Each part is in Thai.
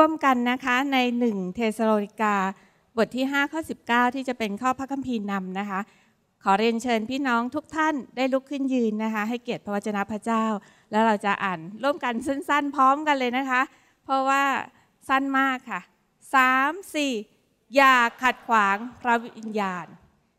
ร่วมกันนะคะใน1เทสโลนิกา บทที่5ข้อ19 ที่จะเป็นข้อพระคัมภีร์นำนะคะ ขอเรียนเชิญพี่น้องทุกท่านได้ลุกขึ้นยืนนะคะ ให้เกียรติพระวจนะพระเจ้า แล้วเราจะอ่าน ร่วมกันสั้นๆพร้อมกันเลยนะคะ เพราะว่าสั้นมากค่ะ 3 4 อย่าขัดขวางพระวิญญาณ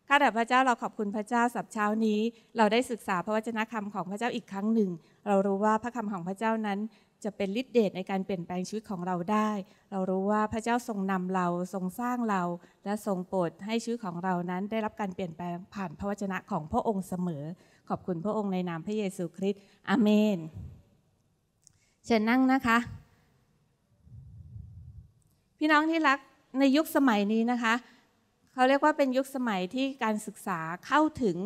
ข้าแต่พระเจ้าเราขอบคุณพระเจ้าสับเช้านี้ เราได้ศึกษาพระวจนะคำของพระเจ้าอีกครั้งหนึ่ง เรารู้ว่าพระคำของพระเจ้านั้นจะเป็นฤทธิเดชในการเปลี่ยนแปลงชีวิตของเราได้ เรารู้ว่าพระเจ้าทรงนำเราทรงสร้างเราและทรงโปรดให้ชีวิตของเรานั้น ได้รับการเปลี่ยนแปลงผ่านพระวจนะของพระองค์เสมอ ขอบคุณพระองค์ในนามพระเยซูคริสต์อเมน เชิญนั่งนะคะ พี่น้องที่รัก ในยุคสมัยนี้นะคะ เขาเรียกว่าเป็นยุคสมัยที่การศึกษาเข้าถึง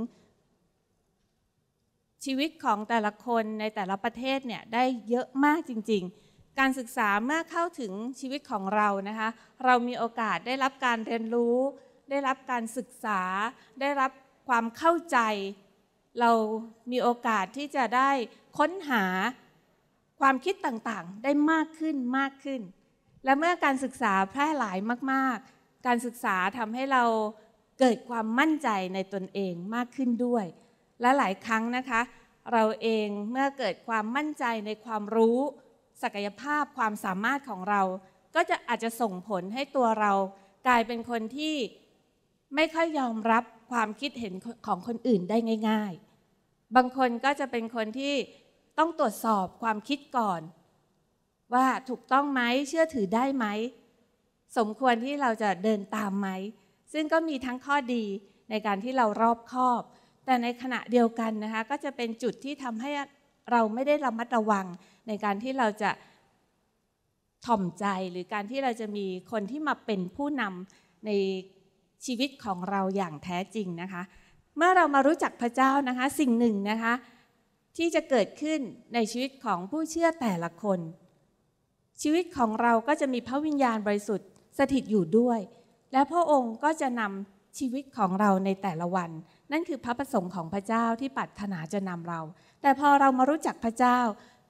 ชีวิตของแต่ละคนในแต่ละประเทศเนี่ยได้เยอะมากจริงๆ การศึกษาเมื่อเข้าถึงชีวิตของเรานะคะ เรามีโอกาสได้รับการเรียนรู้ ได้รับการศึกษาได้รับความเข้าใจ เรามีโอกาสที่จะได้ค้นหาความคิดต่างๆ ได้มากขึ้นมากขึ้น และเมื่อการศึกษาแพร่หลายมากๆ การศึกษาทำให้เราเกิดความมั่นใจในตนเองมากขึ้นด้วยและหลายครั้งนะคะ เราเองเมื่อเกิดความมั่นใจในความรู้ ศักยภาพความสามารถของเรา ก็จะอาจจะส่งผลให้ตัวเรา กลายเป็นคนที่ไม่ค่อยยอมรับความคิดเห็นของคนอื่นได้ง่ายๆ บางคนก็จะเป็นคนที่ต้องตรวจสอบความคิดก่อน ว่าถูกต้องไหมเชื่อถือได้ไหมสมควรที่เราจะเดินตามไหมซึ่งก็มีทั้งข้อดีในการที่เรารอบคอบแต่ในขณะเดียวกันนะคะ ก็จะเป็นจุดที่ทำให้เราไม่ได้ระมัดระวัง ในการที่เราจะถ่อมใจหรือการที่เราจะมีคนที่มาเป็นผู้นำในชีวิตของเราอย่างแท้จริงนะคะ เมื่อเรามารู้จักพระเจ้านะคะ สิ่งหนึ่งนะคะ ที่จะเกิดขึ้นในชีวิตของผู้เชื่อแต่ละคน ชีวิตของเราก็จะมีพระวิญญาณบริสุทธิ์สถิตอยู่ด้วย และพระองค์ก็จะนำชีวิตของเราในแต่ละวันนั่นคือพระประสงค์ของพระเจ้าที่ปัตถนาจะนำเรา แต่พอเรามารู้จักพระเจ้า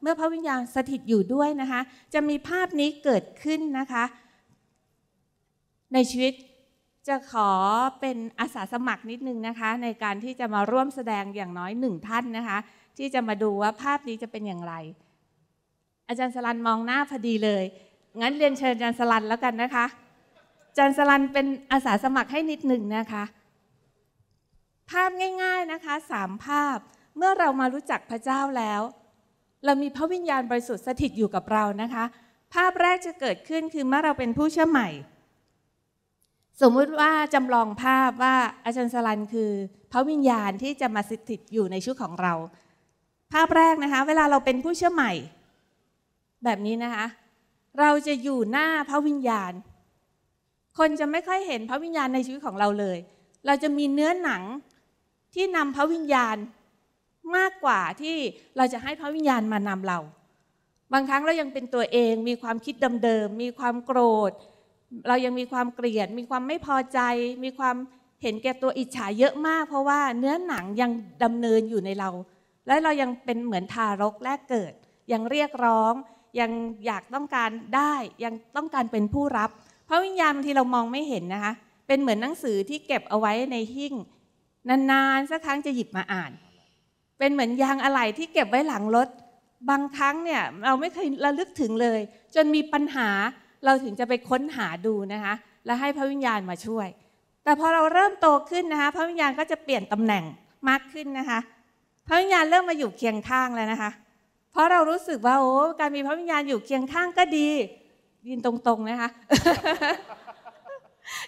เมื่อพระวิญญาณสถิตอยู่ด้วยนะคะ จะมีภาพนี้เกิดขึ้นนะคะ ในชีวิตจะขอเป็นอาสาสมัครนิดนึงนะคะ ในการที่จะมาร่วมแสดงอย่างน้อยหนึ่งท่านนะคะ ที่จะมาดูว่าภาพนี้จะเป็นอย่างไร อาจารย์สลันมองหน้าพอดีเลยงั้นเรียนเชิญอาจารย์สลันแล้วกันนะคะอาจารย์สลันเป็นอาสาสมัครให้นิดหนึ่งนะคะภาพง่าย ๆนะคะสามภาพเมื่อเรามารู้จักพระเจ้าแล้ว เรามีพระวิญญาณบริสุทธิ์สถิตอยู่กับเรานะคะ ภาพแรกจะเกิดขึ้นคือเมื่อเราเป็นผู้เชื่อใหม่ สมมุติว่าจำลองภาพว่าอาจารย์สลันคือพระวิญญาณที่จะมาสถิตอยู่ในชิตของเรา ภาพแรกนะคะ เวลาเราเป็นผู้เชื่อใหม่ แบบนี้นะคะ เราจะอยู่หน้าพระวิญญาณ คนจะไม่ค่อยเห็นพระวิญญาณในชีวิตของเราเลย เราจะมีเนื้อหนังที่นำพระวิญญาณมากกว่าที่เราจะให้พระวิญญาณมานำเรา บางครั้งเรายังเป็นตัวเองมีความคิดเดิมๆมีความโกรธ เรายังมีความเกลียดมีความไม่พอใจ มีความเห็นแก่ตัวอิจฉาเยอะมาก เพราะว่าเนื้อหนังยังดำเนินอยู่ในเรา และเรายังเป็นเหมือนทารกแรกเกิด ยังเรียกร้องยังอยากต้องการได้ยังต้องการเป็นผู้รับ พระวิญญาณบางทีเรามองไม่เห็นนะคะเป็นเหมือนหนังสือที่เก็บเอาไว้ในหิ้งนานๆสักครั้งจะหยิบมาอ่าน เป็นเหมือนยางอะไหล่ที่เก็บไว้หลังรถ บางครั้ง เนี่ย เราไม่เคยระลึกถึงเลย จนมีปัญหาเราถึงจะไปค้นหาดูนะคะและให้พระวิญญาณมาช่วย แต่พอเราเริ่มโตขึ้นนะคะพระวิญญาณก็จะเปลี่ยนตำแหน่งมากขึ้นนะคะ พระวิญญาณเริ่มมาอยู่เคียงข้างแล้วนะคะเพราะเรารู้สึกว่าโอ้ การมีพระวิญญาณอยู่เคียงข้างก็ดียินตรงๆนะคะ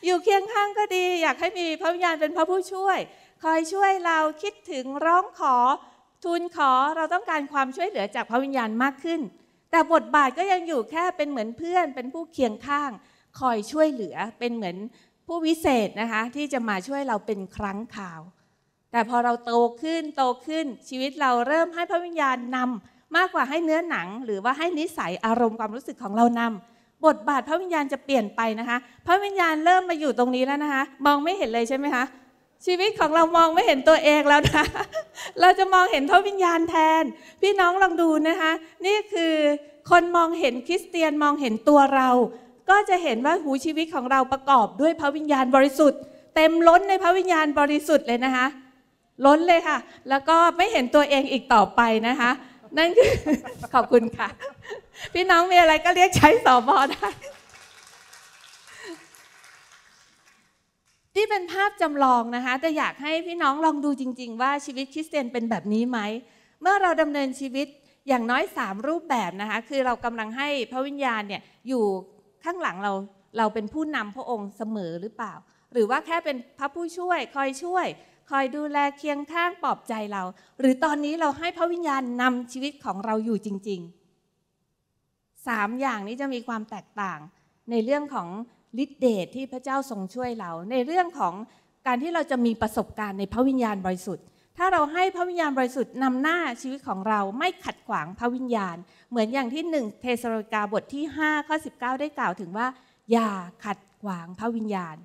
อยู่เคียงข้างก็ดี อยากให้มีพระวิญญาณเป็นพระผู้ช่วยคอยช่วยเราคิดถึงร้องขอทูลขอเราต้องการความช่วยเหลือจากพระวิญญาณมากขึ้น แต่บทบาทก็ยังอยู่แค่เป็นเหมือนเพื่อน เป็นผู้เคียงข้าง คอยช่วยเหลือเป็นเหมือนผู้วิเศษนะคะที่จะมาช่วยเราเป็นครั้งคราว แต่พอเราโตขึ้นโตขึ้นชีวิตเราเริ่มให้พระวิญญาณนำมากกว่าให้เนื้อหนังหรือว่าให้นิสัยอารมณ์ความรู้สึกของเรานำบทบาทพระวิญญาณจะเปลี่ยนไปนะคะ พระวิญญาณเริ่มมาอยู่ตรงนี้แล้วนะคะมองไม่เห็นเลยใช่ไหมคะชีวิตของเรามองไม่เห็นตัวเองแล้วนะเราจะมองเห็นพระวิญญาณแทน พี่น้องลองดูนะคะ นี่คือคนมองเห็นคริสเตียนมองเห็นตัวเรา ก็จะเห็นว่าหูชีวิตของเราประกอบด้วยพระวิญญาณบริสุทธิ์เต็มล้นในพระวิญญาณบริสุทธิ์เลยนะคะ ล้นเลยค่ะ แล้วก็ไม่เห็นตัวเองอีกต่อไปนะคะ นั่นคือขอบคุณค่ะ พี่น้องมีอะไรก็เรียกใช้สอบอได้นี่เป็นภาพจำลองนะคะแต่อยากให้พี่น้องลองดูจริง ๆ ว่าชีวิตคริสเตียนเป็นแบบนี้ไหมเมื่อเราดำเนินชีวิตอย่างน้อย 3 รูปแบบนะคะคือเรากำลังให้พระวิญญาณเนี่ยอยู่ข้างหลังเราเราเป็นผู้นำพระองค์เสมอหรือเปล่า หรือว่าแค่เป็นพระผู้ช่วย คอยช่วย คอยดูแลเคียงข้างปลอบใจเรา หรือตอนนี้เราให้พระวิญญาณนำชีวิตของเราอยู่จริง ๆ3อย่างนี้จะมีความแตกต่างในเรื่องของฤทธิเดชทที่พระเจ้าทรงช่วยเราในเรื่องของการที่เราจะมีประสบการณ์ในพระวิญญาณบริสุทธิ์ ถ้าเราให้พระวิญญาณบริสุทธิ์นำหน้าชีวิตของเราไม่ขัดขวางพระวิญญาณ เหมือนอย่างที่หนึ่งเทสโลกาบทที่5ข้อ19 ได้กล่าวถึงว่าอย่าขัดขวางพระวิญญาณ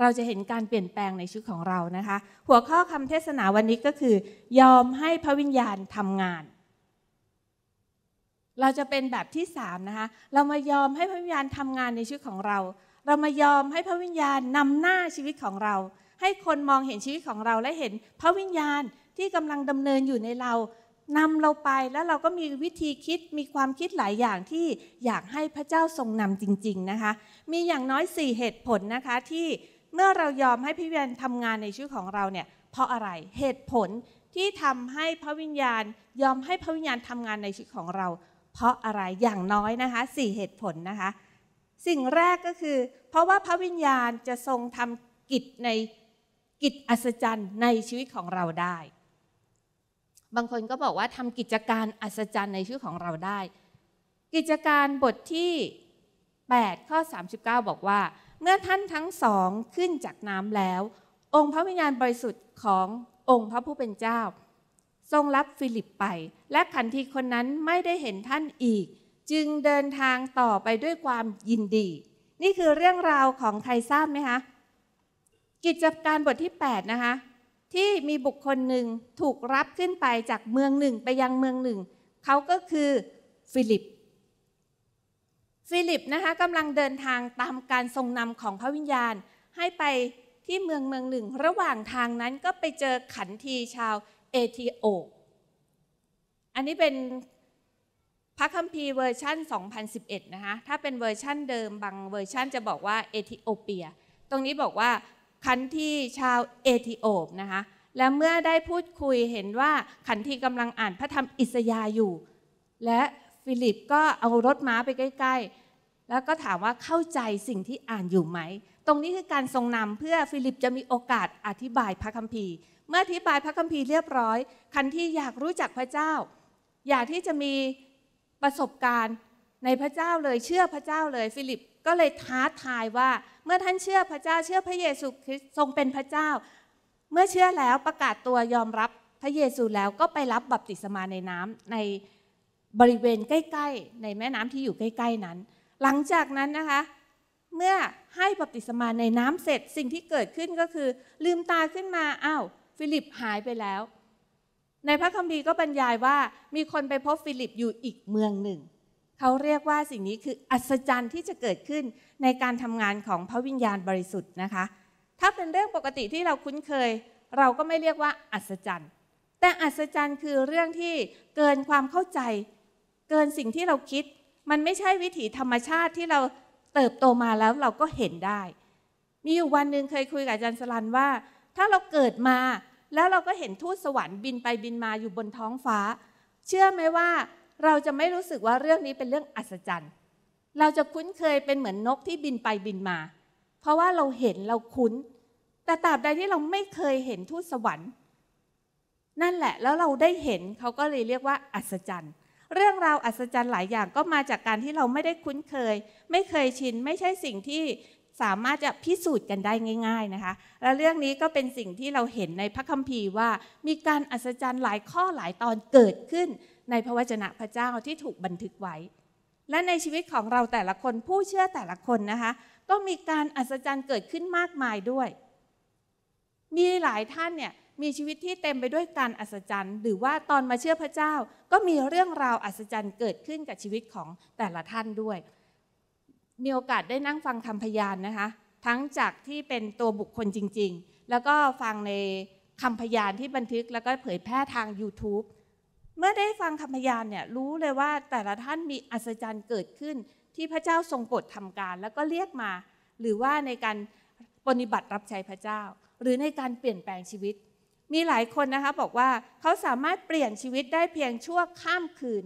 เราจะเห็นการเปลี่ยนแปลงในชีวิตของเรานะคะ หัวข้อคำเทศนาวันนี้ก็คือ ยอมให้พระวิญญาณทำงาน เราจะเป็นแบบที่3นะคะเรามายอมให้พระวิญญาณทำงานในชีวิตของเราเรามายอมให้พระวิญญาณนำหน้าชีวิตของเรา ให้คนมองเห็นชีวิตของเราและเห็น พระวิญญาณที่กำลังดำเนินอยู่ในเรานำเราไปแล้วเราก็มีวิธีคิดมีความคิดหลายอย่างที่อยากให้พระเจ้าทรงนำจริง ๆนะคะ มีอย่างน้อย4เหตุผลนะคะที่เมื่อเรายอมให้พระวิญญาณทำงานในชีวิตของเราเนี่ยเพราะอะไรเหตุผลที่ทำให้พระวิญญาณ ยอมให้พระวิญญาณทำงานในชีวิตของเรา เพราะอะไรอย่างน้อยนะคะ4เหตุผลนะคะสิ่งแรกก็คือ เพราะว่าพระวิญญาณจะทรงทำกิจในกิจอัศจรรย์ในชีวิตของเราได้ บางคนก็บอกว่าทำกิจการอัศจรรย์ในชีวิตของเราได้ กิจการบทที่8ข้อ39 บอกว่า เมื่อท่านทั้งสองขึ้นจากน้ำแล้ว องค์พระวิญญาณบริสุทธิ์ขององค์พระผู้เป็นเจ้า ทรงรับฟิลิปไป และขันทีคนนั้นไม่ได้เห็นท่านอีกจึงเดินทางต่อไปด้วยความยินดี นี่คือเรื่องราวของใครทราบไหมคะกิจการบทที่8นะคะที่มีบุคคลหนึ่งถูกรับขึ้นไปจากเมืองหนึ่งไปยังเมืองหนึ่ง เขาก็คือฟิลิปฟิลิปนะคะกำลังเดินทางตามการทรงนำของพระวิญญาณให้ไปที่เมืองเมืองหนึ่ง ระหว่างทางนั้นก็ไปเจอขันทีชาวเอธิโอปอันนี้เป็นพระคัมภีร์เวอร์ชัน2011 นะคะ ถ้าเป็นเวอร์ชั่นเดิมบาง เวอร์ชั่นจะบอกว่าเอธิโอเปีย ตรงนี้บอกว่าขันทีชาวเอธิโอปนะคะ และเมื่อได้พูดคุยเห็นว่าขันทีกำลังอ่านพระธรรมอิสยาอยู่ และฟิลิปก็เอารถม้าไปใกล้ ๆ แล้วก็ถามว่าเข้าใจสิ่งที่อ่านอยู่ไหม ตรงนี้คือการทรงนำเพื่อฟิลิปจะมีโอกาสอธิบายพระคัมภีร์ เมื่ออธิบายพระคัมภีร์เรียบร้อยขันทีอยากรู้จักพระเจ้า อยากที่จะมีประสบการณ์ในพระเจ้าเลยเชื่อพระเจ้าเลย ฟิลิปก็เลยท้าทายว่าเมื่อท่านเชื่อพระเจ้า เชื่อพระเยซูคริสต์ทรงเป็นพระเจ้า เมื่อเชื่อแล้วประกาศตัวยอมรับพระเยซูแล้วก็ไปรับบัพติศมาในน้ำในบริเวณใกล้ ๆ ในแม่น้ำที่อยู่ใกล้ ๆ นั้น หลังจากนั้นนะคะ เมื่อให้บัพติศมาในน้ำเสร็จสิ่งที่เกิดขึ้นก็คือ ลืมตาขึ้นมาอ้าวฟิลิปหายไปแล้วในพระคัมภีร์ก็บรรยายว่ามีคนไปพบฟิลิปอยู่อีกเมืองหนึ่งเขาเรียกว่าสิ่งนี้คือ อัศจรรย์ที่จะเกิดขึ้นในการทำงานของพระวิญญาณบริสุทธิ์นะคะ ถ้าเป็นเรื่องปกติที่เราคุ้นเคย เราก็ไม่เรียกว่าอัศจรรย์ แต่อัศจรรย์คือเรื่องที่เกินความเข้าใจ เกินสิ่งที่เราคิด มันไม่ใช่วิถีธรรมชาติที่เราเติบโตมาแล้วเราก็เห็นได้ มีอยู่วันหนึ่งเคยคุยกับอาจารย์สลันว่าถ้าเราเกิดมาแล้วเราก็เห็นทูตสวรรค์บินไปบินมาอยู่บนท้องฟ้า เชื่อไหมว่าเราจะไม่รู้สึกว่าเรื่องนี้เป็นเรื่องอัศจรรย์ เราจะคุ้นเคยเป็นเหมือนนกที่บินไปบินมา เพราะว่าเราเห็นเราคุ้น แต่ตราบใดที่เราไม่เคยเห็นทูตสวรรค์ นั่นแหละ แล้วเราได้เห็นเขาก็เลยเรียกว่าอัศจรรย์ เรื่องราวอัศจรรย์หลายอย่างก็มาจากการที่เราไม่ได้คุ้นเคย ไม่เคยชิน ไม่ใช่สิ่งที่สามารถจะพิสูจน์กันได้ง่ายๆนะคะ และเรื่องนี้ก็เป็นสิ่งที่เราเห็นในพระคัมภีร์ว่า มีการอัศจรรย์หลายข้อหลายตอนเกิดขึ้นในพระวจนะพระเจ้าที่ถูกบันทึกไว้ และในชีวิตของเราแต่ละคนผู้เชื่อแต่ละคนนะคะก็มีการอัศจรรย์เกิดขึ้นมากมายด้วย มีหลายท่านเนี่ยมีชีวิตที่เต็มไปด้วยการอัศจรรย์ หรือว่าตอนมาเชื่อพระเจ้าก็มีเรื่องราวอัศจรรย์เกิดขึ้นกับชีวิตของแต่ละท่านด้วยมีโอกาสได้นั่งฟังคำพยานนะคะทั้งจากที่เป็นตัวบุคคลจริง ๆ แล้วก็ฟังในคำพยานที่บันทึกแล้วก็เผยแพร่ทาง YouTube เมื่อได้ฟังคำพยานเนี่ยรู้เลยว่าแต่ละท่านมีอัศจรรย์เกิดขึ้นที่พระเจ้าทรงกดทำการแล้วก็เรียกมา หรือว่าในการปฏิบัติรับใช้พระเจ้า หรือในการเปลี่ยนแปลงชีวิต มีหลายคนนะคะบอกว่าเขาสามารถเปลี่ยนชีวิตได้เพียงชั่วข้ามคืน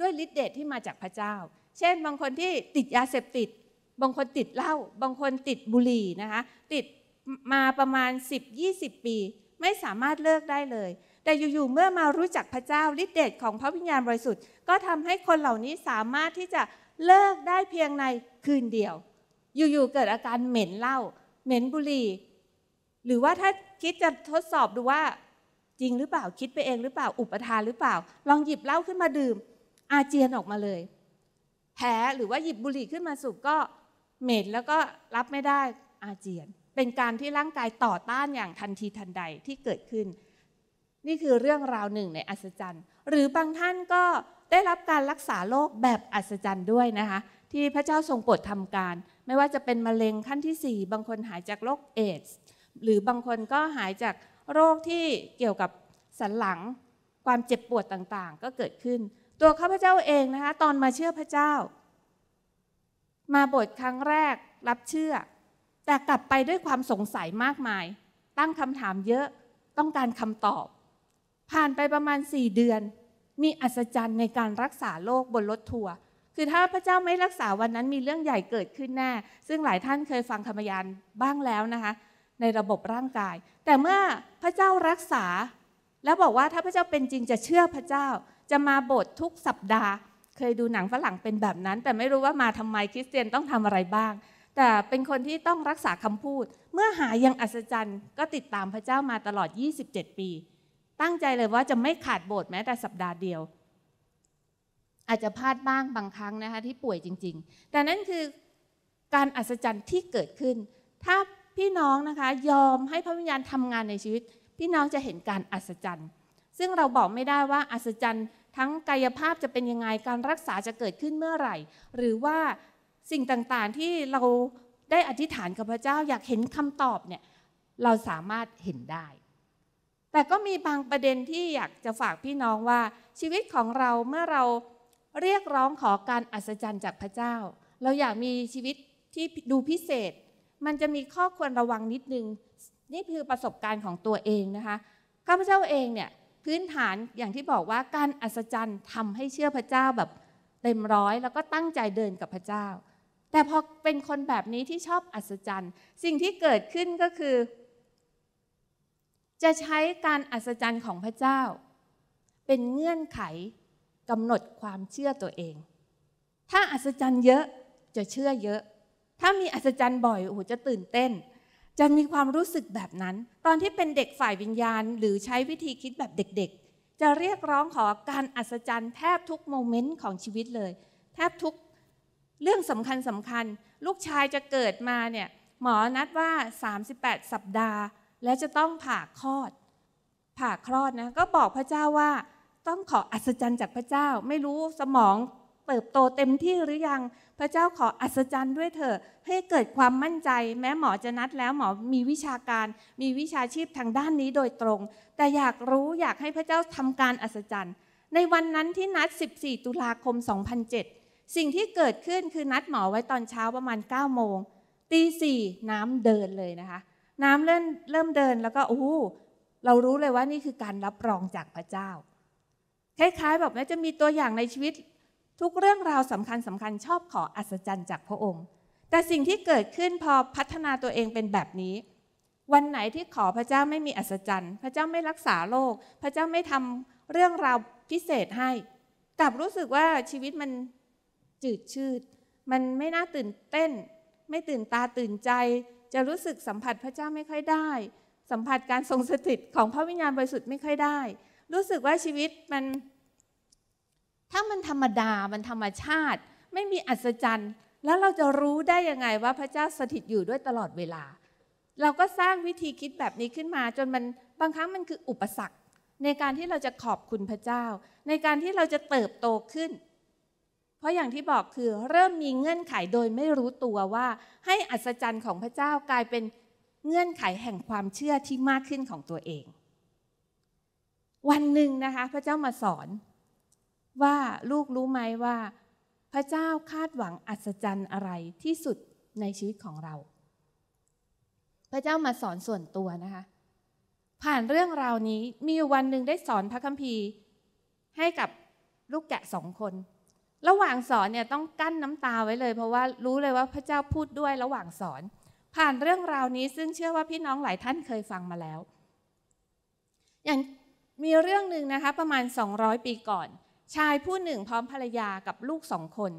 ด้วยฤทธิ์เดชที่มาจากพระเจ้าเช่นบางคนที่ติดยาเสพติด บางคนติดเหล้า บางคนติดบุหรี่นะคะ ติดมาประมาณ10-20 ปี ไม่สามารถเลิกได้เลย แต่อยู่ๆเมื่อมารู้จักพระเจ้าฤทธิเดชของพระวิญญาณบริสุทธิ์ก็ทำให้คนเหล่านี้สามารถที่จะเลิกได้เพียงในคืนเดียว อยู่ๆ เกิดอาการเหม็นเหล้า เหม็นบุหรี่หรือว่าถ้าคิดจะทดสอบดูว่าจริงหรือเปล่าคิดไปเองหรือเปล่าอุปทานหรือเปล่า ลองหยิบเหล้าขึ้นมาดื่มอาเจียนออกมาเลยแพ้หรือว่าหยิบบุหรี่ขึ้นมาสูบก็เหม็นแล้วก็รับไม่ได้อาเจียน เป็นการที่ร่างกายต่อต้านอย่างทันทีทันใดที่เกิดขึ้น นี่คือเรื่องราวหนึ่งในอัศจรรย์ หรือบางท่านก็ได้รับการรักษาโรคแบบอัศจรรย์ด้วยนะคะที่พระเจ้าทรงโปรดทำการ ไม่ว่าจะเป็นมะเร็งขั้นที่ 4 บางคนหายจากโรคเอดส์หรือบางคนก็หายจากโรคที่เกี่ยวกับสันหลังความเจ็บปวดต่างๆ ก็เกิดขึ้นตัวข้าพเจ้าเองนะคะตอนมาเชื่อพระเจ้า มาบทครั้งแรกรับเชื่อ แต่กลับไปด้วยความสงสัยมากมาย ตั้งคำถามเยอะต้องการคำตอบ ผ่านไปประมาณ 4 เดือน มีอัศจรรย์ในการรักษาโรคบนรถทัวร์คือถ้าพระเจ้าไม่รักษาวันนั้นมีเรื่องใหญ่เกิดขึ้นแน่ ซึ่งหลายท่านเคยฟังคำยานบ้างแล้วนะคะในระบบร่างกาย แต่เมื่อพระเจ้ารักษา แล้วบอกว่าถ้าพระเจ้าเป็นจริงจะเชื่อพระเจ้าจะมาโบสถ์ทุกสัปดาห์ เคยดูหนังฝรั่งเป็นแบบนั้น แต่ไม่รู้ว่ามาทำไมคริสเตียนต้องทำอะไรบ้าง แต่เป็นคนที่ต้องรักษาคำพูด เมื่อหายังอัศจรรย์ ก็ติดตามพระเจ้ามาตลอด 27 ปี ตั้งใจเลยว่าจะไม่ขาดโบสถ์แม้แต่สัปดาห์เดียว อาจจะพลาดบ้างบางครั้งนะคะที่ป่วยจริง ๆ แต่นั่นคือการอัศจรรย์ที่เกิดขึ้น ถ้าพี่น้องนะคะยอมให้พระวิญญาณทำงานในชีวิต พี่น้องจะเห็นการอัศจรรย์ซึ่งเราบอกไม่ได้ว่าอัศจรรย์ทั้งกายภาพจะเป็นยังไงการรักษาจะเกิดขึ้นเมื่อไหร่ หรือว่าสิ่งต่างๆที่เราได้อธิษฐานกับพระเจ้าอยากเห็นคำตอบเนี่ยเราสามารถเห็นได้ แต่ก็มีบางประเด็นที่อยากจะฝากพี่น้องว่าชีวิตของเราเมื่อเราเรียกร้องขอการอัศจรรย์จากพระเจ้า เราอยากมีชีวิตที่ดูพิเศษ มันจะมีข้อควรระวังนิดนึงนี่คือประสบการณ์ของตัวเองนะคะข้าพเจ้าเองเนี่ยพื้นฐานอย่างที่บอกว่าการอัศจรรย์ทำให้เชื่อพระเจ้าแบบเต็มร้อยแล้วก็ตั้งใจเดินกับพระเจ้า แต่พอเป็นคนแบบนี้ที่ชอบอัศจรรย์สิ่งที่เกิดขึ้นก็คือ จะใช้การอัศจรรย์ของพระเจ้าเป็นเงื่อนไขกำหนดความเชื่อตัวเอง ถ้าอัศจรรย์เยอะจะเชื่อเยอะ ถ้ามีอัศจรรย์บ่อยโอ้โหจะตื่นเต้นจะมีความรู้สึกแบบนั้นตอนที่เป็นเด็กฝ่ายวิญญาณ หรือใช้วิธีคิดแบบเด็กๆ จะเรียกร้องขอการอัศจรรย์ แทบทุกโมเมนต์ของชีวิตเลย แทบทุกเรื่องสำคัญสำคัญ ลูกชายจะเกิดมาเนี่ยหมอนัดว่า 38 สัปดาห์ และจะต้องผ่าคลอด ผ่าคลอดนะก็บอกพระเจ้าว่าต้องขออัศจรรย์จากพระเจ้าไม่รู้สมองเติบโตเต็มที่หรือยังพระเจ้าขออัศจรรย์ด้วยเถอะให้เกิดความมั่นใจ แม้หมอจะนัดแล้ว หมอมีวิชาการมีวิชาชีพทางด้านนี้โดยตรง แต่อยากรู้อยากให้พระเจ้าทำการอัศจรรย์ในวันนั้นที่นัด 14 ตุลาคม 2007 สิ่งที่เกิดขึ้นคือนัดหมอไว้ตอนเช้าประมาณ 9 โมงตีสี่น้ำเดินเลยนะคะ น้ำเริ่มเริ่มเดินแล้วก็โอ้เรารู้เลยว่านี่คือการรับรองจากพระเจ้า คล้ายๆแบบนี้จะมีตัวอย่างในชีวิตทุกเรื่องราวสำคัญสำคัญชอบขออัศจรรย์จากพระองค์ แต่สิ่งที่เกิดขึ้นพอพัฒนาตัวเองเป็นแบบนี้ วันไหนที่ขอพระเจ้าไม่มีอัศจรรย์ พระเจ้าไม่รักษาโรคพระเจ้าไม่ทำเรื่องราวพิเศษให้ กลับรู้สึกว่าชีวิตมันจืดชืด มันไม่น่าตื่นเต้น ไม่ตื่นตาตื่นใจ จะรู้สึกสัมผัสพระเจ้าไม่ค่อยได้ สัมผัสการทรงสถิตของพระวิญญาณบริสุทธิ์ไม่ค่อยได้ รู้สึกว่าชีวิตมันถ้ามันธรรมดา มันธรรมชาติ ไม่มีอัศจรรย์ แล้วเราจะรู้ได้ยังไงว่าพระเจ้าสถิตอยู่ด้วยตลอดเวลา เราก็สร้างวิธีคิดแบบนี้ขึ้นมา จนมัน บางครั้งมันคืออุปสรรคในการที่เราจะขอบคุณพระเจ้า ในการที่เราจะเติบโตขึ้น เพราะอย่างที่บอกคือ เริ่มมีเงื่อนไขโดยไม่รู้ตัวว่าให้อัศจรรย์ของพระเจ้ากลายเป็นเงื่อนไขแห่งความเชื่อที่มากขึ้นของตัวเอง วันหนึ่งนะคะ พระเจ้ามาสอนว่าลูกรู้ไหมว่าพระเจ้าคาดหวังอัศจรรย์อะไรที่สุดในชีวิตของเรา พระเจ้ามาสอนส่วนตัวนะคะ ผ่านเรื่องราวนี้มีวันหนึ่งได้สอนพระคัมภีร์ ให้กับลูกแกะสองคน ระหว่างสอนเนี่ยต้องกั้นน้ำตาไว้เลย เพราะว่ารู้เลยว่าพระเจ้าพูดด้วยระหว่างสอน ผ่านเรื่องราวนี้ซึ่งเชื่อว่าพี่น้องหลายท่านเคยฟังมาแล้ว อย่างมีเรื่องหนึ่งนะคะประมาณ 200 ปีก่อนชายผู้หนึ่งพร้อมภรรยากับลูกสองคน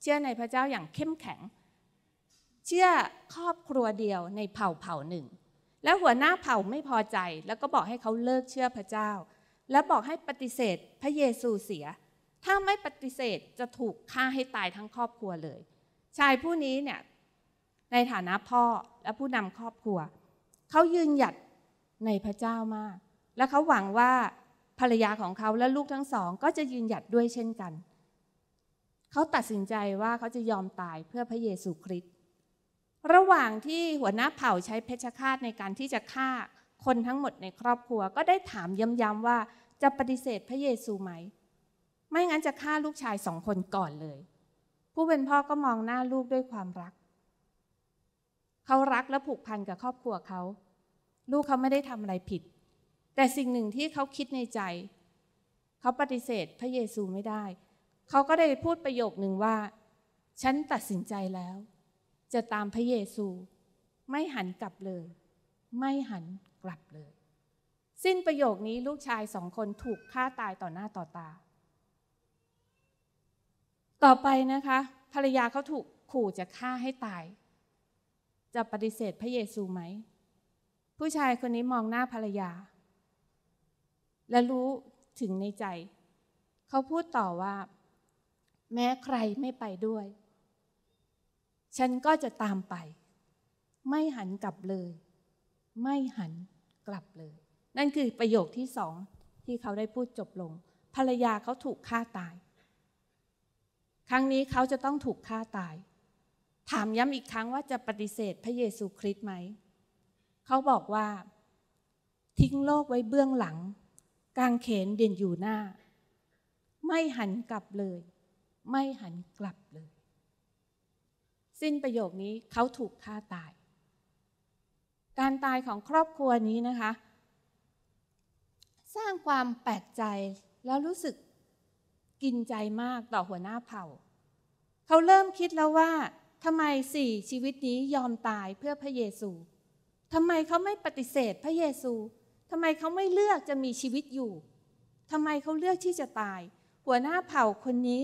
เชื่อในพระเจ้าอย่างเข้มแข็ง เชื่อครอบครัวเดียวในเผ่าเผ่าหนึ่ง และหัวหน้าเผ่าไม่พอใจ แล้วก็บอกให้เขาเลิกเชื่อพระเจ้า และบอกให้ปฏิเสธพระเยซูเสีย ถ้าไม่ปฏิเสธจะถูกฆ่าให้ตายทั้งครอบครัวเลย ชายผู้นี้เนี่ยในฐานะพ่อ และผู้นำครอบครัว เขายืนหยัดในพระเจ้ามาก และเขาหวังว่าภรรยาของเขาและลูกทั้งสองก็จะยืนหยัดด้วยเช่นกัน เขาตัดสินใจว่าเขาจะยอมตายเพื่อพระเยซูคริสต์ ระหว่างที่หัวหน้าเผ่าใช้เพชฌฆาตในการที่จะฆ่าคนทั้งหมดในครอบครัวก็ได้ถามย้ำๆว่าจะปฏิเสธพระเยซูไหม ไม่งั้นจะฆ่าลูกชายสองคนก่อนเลย ผู้เป็นพ่อก็มองหน้าลูกด้วยความรัก เขารักและผูกพันกับครอบครัวเขา ลูกเขาไม่ได้ทำอะไรผิดแต่สิ่งหนึ่งที่เขาคิดในใจ เขาปฏิเสธพระเยซูไม่ได้ เขาก็ได้พูดประโยคหนึ่งว่า ฉันตัดสินใจแล้ว จะตามพระเยซูไม่หันกลับเลย ไม่หันกลับเลย สิ้นประโยคนี้ลูกชายสองคนถูกฆ่าตายต่อหน้าต่อตา ต่อไปนะคะ ภรรยาเขาถูกขู่จะฆ่าให้ตาย จะปฏิเสธพระเยซูไหมผู้ชายคนนี้มองหน้าภรรยาและรู้ถึงในใจ เขาพูดต่อว่า แม้ใครไม่ไปด้วย ฉันก็จะตามไป ไม่หันกลับเลย ไม่หันกลับเลย นั่นคือประโยคที่สองที่เขาได้พูดจบลง ภรรยาเขาถูกฆ่าตาย ครั้งนี้เขาจะต้องถูกฆ่าตาย ถามย้ำอีกครั้งว่าจะปฏิเสธพระเยซูคริสต์ไหม เขาบอกว่า ทิ้งโลกไว้เบื้องหลังกางเขนเด่นอยู่หน้า ไม่หันกลับเลย ไม่หันกลับเลย สิ้นประโยคนี้เขาถูกฆ่าตาย การตายของครอบครัวนี้นะคะ สร้างความแปลกใจแล้วรู้สึกกินใจมากต่อหัวหน้าเผ่า เขาเริ่มคิดแล้วว่าทำไมสี่ชีวิตนี้ยอมตายเพื่อพระเยซูทำไมเขาไม่ปฏิเสธพระเยซูทำไมเขาไม่เลือกจะมีชีวิตอยู่ ทำไมเขาเลือกที่จะตาย หัวหน้าเผ่าคนนี้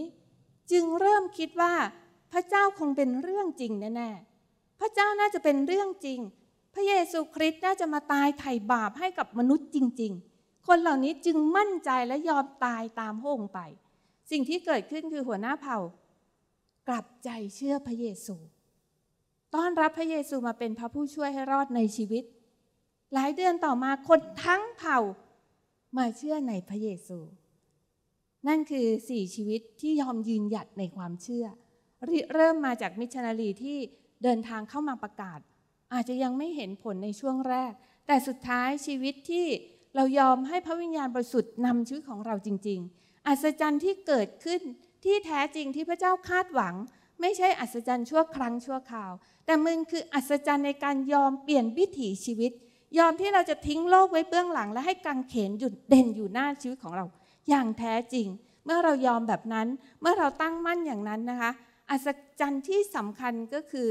จึงเริ่มคิดว่าพระเจ้าคงเป็นเรื่องจริงแน่ๆ พระเจ้าน่าจะเป็นเรื่องจริง พระเยซูคริสต์น่าจะมาตายไถ่บาปให้กับมนุษย์จริง ๆ คนเหล่านี้จึงมั่นใจและยอมตายตามพระองค์ไป สิ่งที่เกิดขึ้นคือหัวหน้าเผ่า กลับใจเชื่อพระเยซู ต้อนรับพระเยซูมาเป็นพระผู้ช่วยให้รอดในชีวิตหลายเดือนต่อมาคนทั้งเผ่ามาเชื่อในพระเยซู นั่นคือสี่ชีวิตที่ยอมยืนหยัดในความเชื่อ เริ่มมาจากมิชชันนารีที่เดินทางเข้ามาประกาศ อาจจะยังไม่เห็นผลในช่วงแรก แต่สุดท้ายชีวิตที่เรายอมให้พระวิญญาณบริสุทธิ์นำชีวิตของเราจริง ๆ อัศจรรย์ที่เกิดขึ้นที่แท้จริงที่พระเจ้าคาดหวัง ไม่ใช่อัศจรรย์ชั่วครั้งชั่วคราว แต่มันคืออัศจรรย์ในการยอมเปลี่ยนวิถีชีวิตยอมที่เราจะทิ้งโลกไว้เบื้องหลัง และให้กังเขนหยุดเด่นอยู่หน้าชีวิตของเรา อย่างแท้จริง เมื่อเรายอมแบบนั้นเมื่อเราตั้งมั่นอย่างนั้นนะคะอัศจรรย์ที่สำคัญก็คือ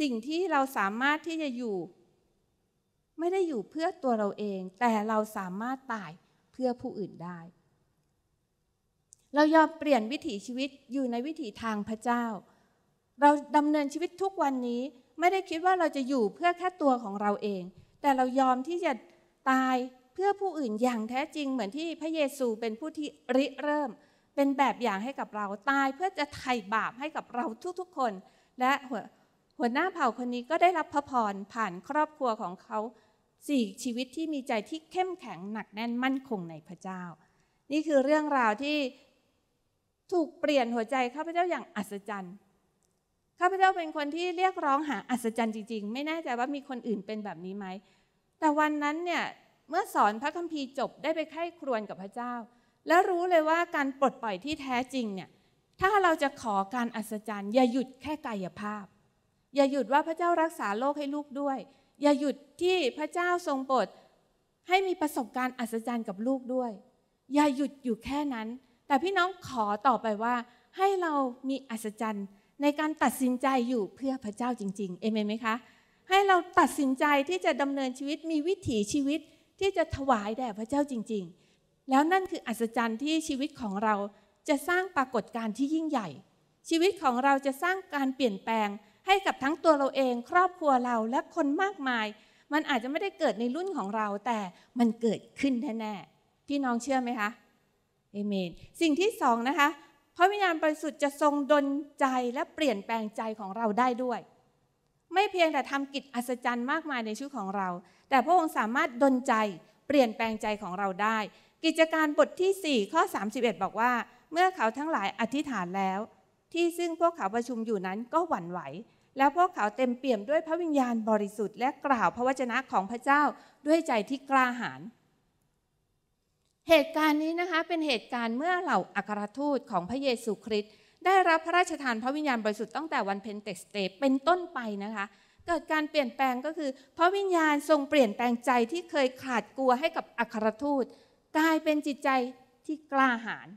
สิ่งที่เราสามารถที่จะอยู่ ไม่ได้อยู่เพื่อตัวเราเอง แต่เราสามารถตายเพื่อผู้อื่นได้ เรายอมเปลี่ยนวิถีชีวิตอยู่ในวิถีทางพระเจ้า เราดำเนินชีวิตทุกวันนี้ไม่ได้คิดว่าเราจะอยู่เพื่อแค่ตัวของเราเองแต่เรายอมที่จะตายเพื่อผู้อื่นอย่างแท้จริงเหมือนที่พระเยซูเป็นผู้ที่ริเริ่ม เป็นแบบอย่างให้กับเราตายเพื่อจะไถ่บาปให้กับเราทุกๆคน และหัวหัวหน้าเผ่าคนนี้ก็ได้รับพระพรผ่านครอบครัวของเขาสี่ชีวิตที่มีใจที่เข้มแข็งหนักแน่นมั่นคงในพระเจ้า นี่คือเรื่องราวที่ถูกเปลี่ยนหัวใจข้าพเจ้าอย่างอัศจรรย์ข้าพเจ้าเป็นคนที่เรียกร้องหาอัศจรรย์จริงๆ ไม่แน่ใจว่ามีคนอื่นเป็นแบบนี้ไหม แต่วันนั้นเนี่ยเมื่อสอนพระคัมภีร์จบได้ไปไข้ครวนกับพระเจ้า แล้วรู้เลยว่าการปลดปล่อยที่แท้จริงเนี่ยถ้าเราจะขอการอัศจรรย์อย่าหยุดแค่กายภาพ อย่าหยุดว่าพระเจ้ารักษาโลกให้ลูกด้วย อย่าหยุดที่พระเจ้าทรงโปรดให้มีประสบการณ์อัศจรรย์กับลูกด้วย อย่าหยุดอยู่แค่นั้น แต่พี่น้องขอต่อไปว่า ให้เรามีอัศจรรย์ในการตัดสินใจอยู่เพื่อพระเจ้าจริงๆ เอเมนไหมคะ ให้เราตัดสินใจที่จะดำเนินชีวิตมีวิถีชีวิตที่จะถวายแด่พระเจ้าจริงๆ แล้วนั่นคืออัศจรรย์ที่ชีวิตของเราจะสร้างปรากฏการณ์ที่ยิ่งใหญ่ ชีวิตของเราจะสร้างการเปลี่ยนแปลงให้กับทั้งตัวเราเอง ครอบครัวเราและคนมากมาย มันอาจจะไม่ได้เกิดในรุ่นของเราแต่มันเกิดขึ้นแน่ๆพี่น้องเชื่อไหมคะ เอเมน สิ่งที่สองนะคะพระวิญญาณบริสุทธิ์จะทรงดลใจและเปลี่ยนแปลงใจของเราได้ด้วย ไม่เพียงแต่ทำกิจอัศจรรย์มากมายในชีวิตของเรา แต่พระองค์สามารถดลใจ เปลี่ยนแปลงใจของเราได้ กิจการบทที่4ข้อ31 บอกว่า เมื่อเขาทั้งหลายอธิษฐานแล้ว ที่ซึ่งพวกเขาประชุมอยู่นั้นก็หวั่นไหว แล้วพวกเขาเต็มเปี่ยมด้วยพระวิญญาณบริสุทธิ์และกล่าวพระวจนะของพระเจ้าด้วยใจที่กล้าหาญเหตุการณ์นี้นะคะเป็นเหตุการณ์เมื่อเหล่าอัครทูตของพระเยซูคริสต์ได้รับพระราชทานพระวิญญาณบริสุทธิ์ตั้งแต่วันเพนเทคสเตเป็นต้นไปนะคะ เกิดการเปลี่ยนแปลงก็คือ พระวิญญาณทรงเปลี่ยนแปลงใจที่เคยขาดกลัวให้กับอัครทูต กลายเป็นจิตใจที่กล้าหาญ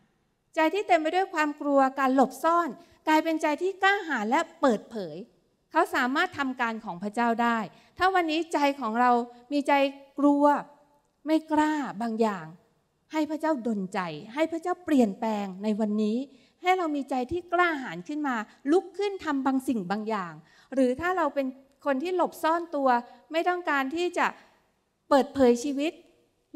ใจที่เต็มไปด้วยความกลัวการหลบซ่อน กลายเป็นใจที่กล้าหาญและเปิดเผย เขาสามารถทำการของพระเจ้าได้ถ้าวันนี้ใจของเรามีใจกลัวไม่กล้าบางอย่างให้พระเจ้าดลใจ ให้พระเจ้าเปลี่ยนแปลงในวันนี้ ให้เรามีใจที่กล้าหาญขึ้นมาลุกขึ้นทำบางสิ่งบางอย่าง หรือถ้าเราเป็นคนที่หลบซ่อนตัวไม่ต้องการที่จะเปิดเผยชีวิต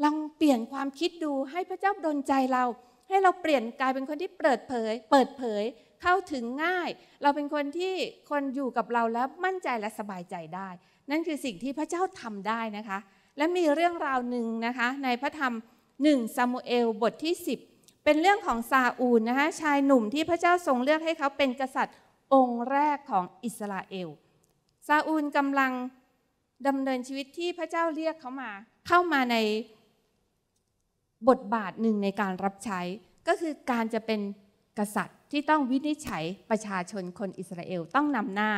ลองเปลี่ยนความคิดดูให้พระเจ้าดลใจเรา ให้เราเปลี่ยนกลายเป็นคนที่เปิดเผย เปิดเผยเข้าถึงง่าย เราเป็นคนที่คนอยู่กับเราแล้วมั่นใจและสบายใจได้ นั่นคือสิ่งที่พระเจ้าทำได้นะคะ และมีเรื่องราวหนึ่งนะคะ ในพระธรรมหนึ่งซามูเอลบทที่ 10 เป็นเรื่องของซาอูลนะคะชายหนุ่มที่พระเจ้าทรงเลือกให้เขาเป็นกษัตริย์องค์แรกของอิสราเอลซาอูลกำลังดำเนินชีวิตที่พระเจ้าเรียกเขามา เข้ามาในบทบาทหนึ่งในการรับใช้ก็คือการจะเป็นกษัตริย์ที่ต้องวินิจฉัยประชาชนคนอิสราเอลต้องนำหน้า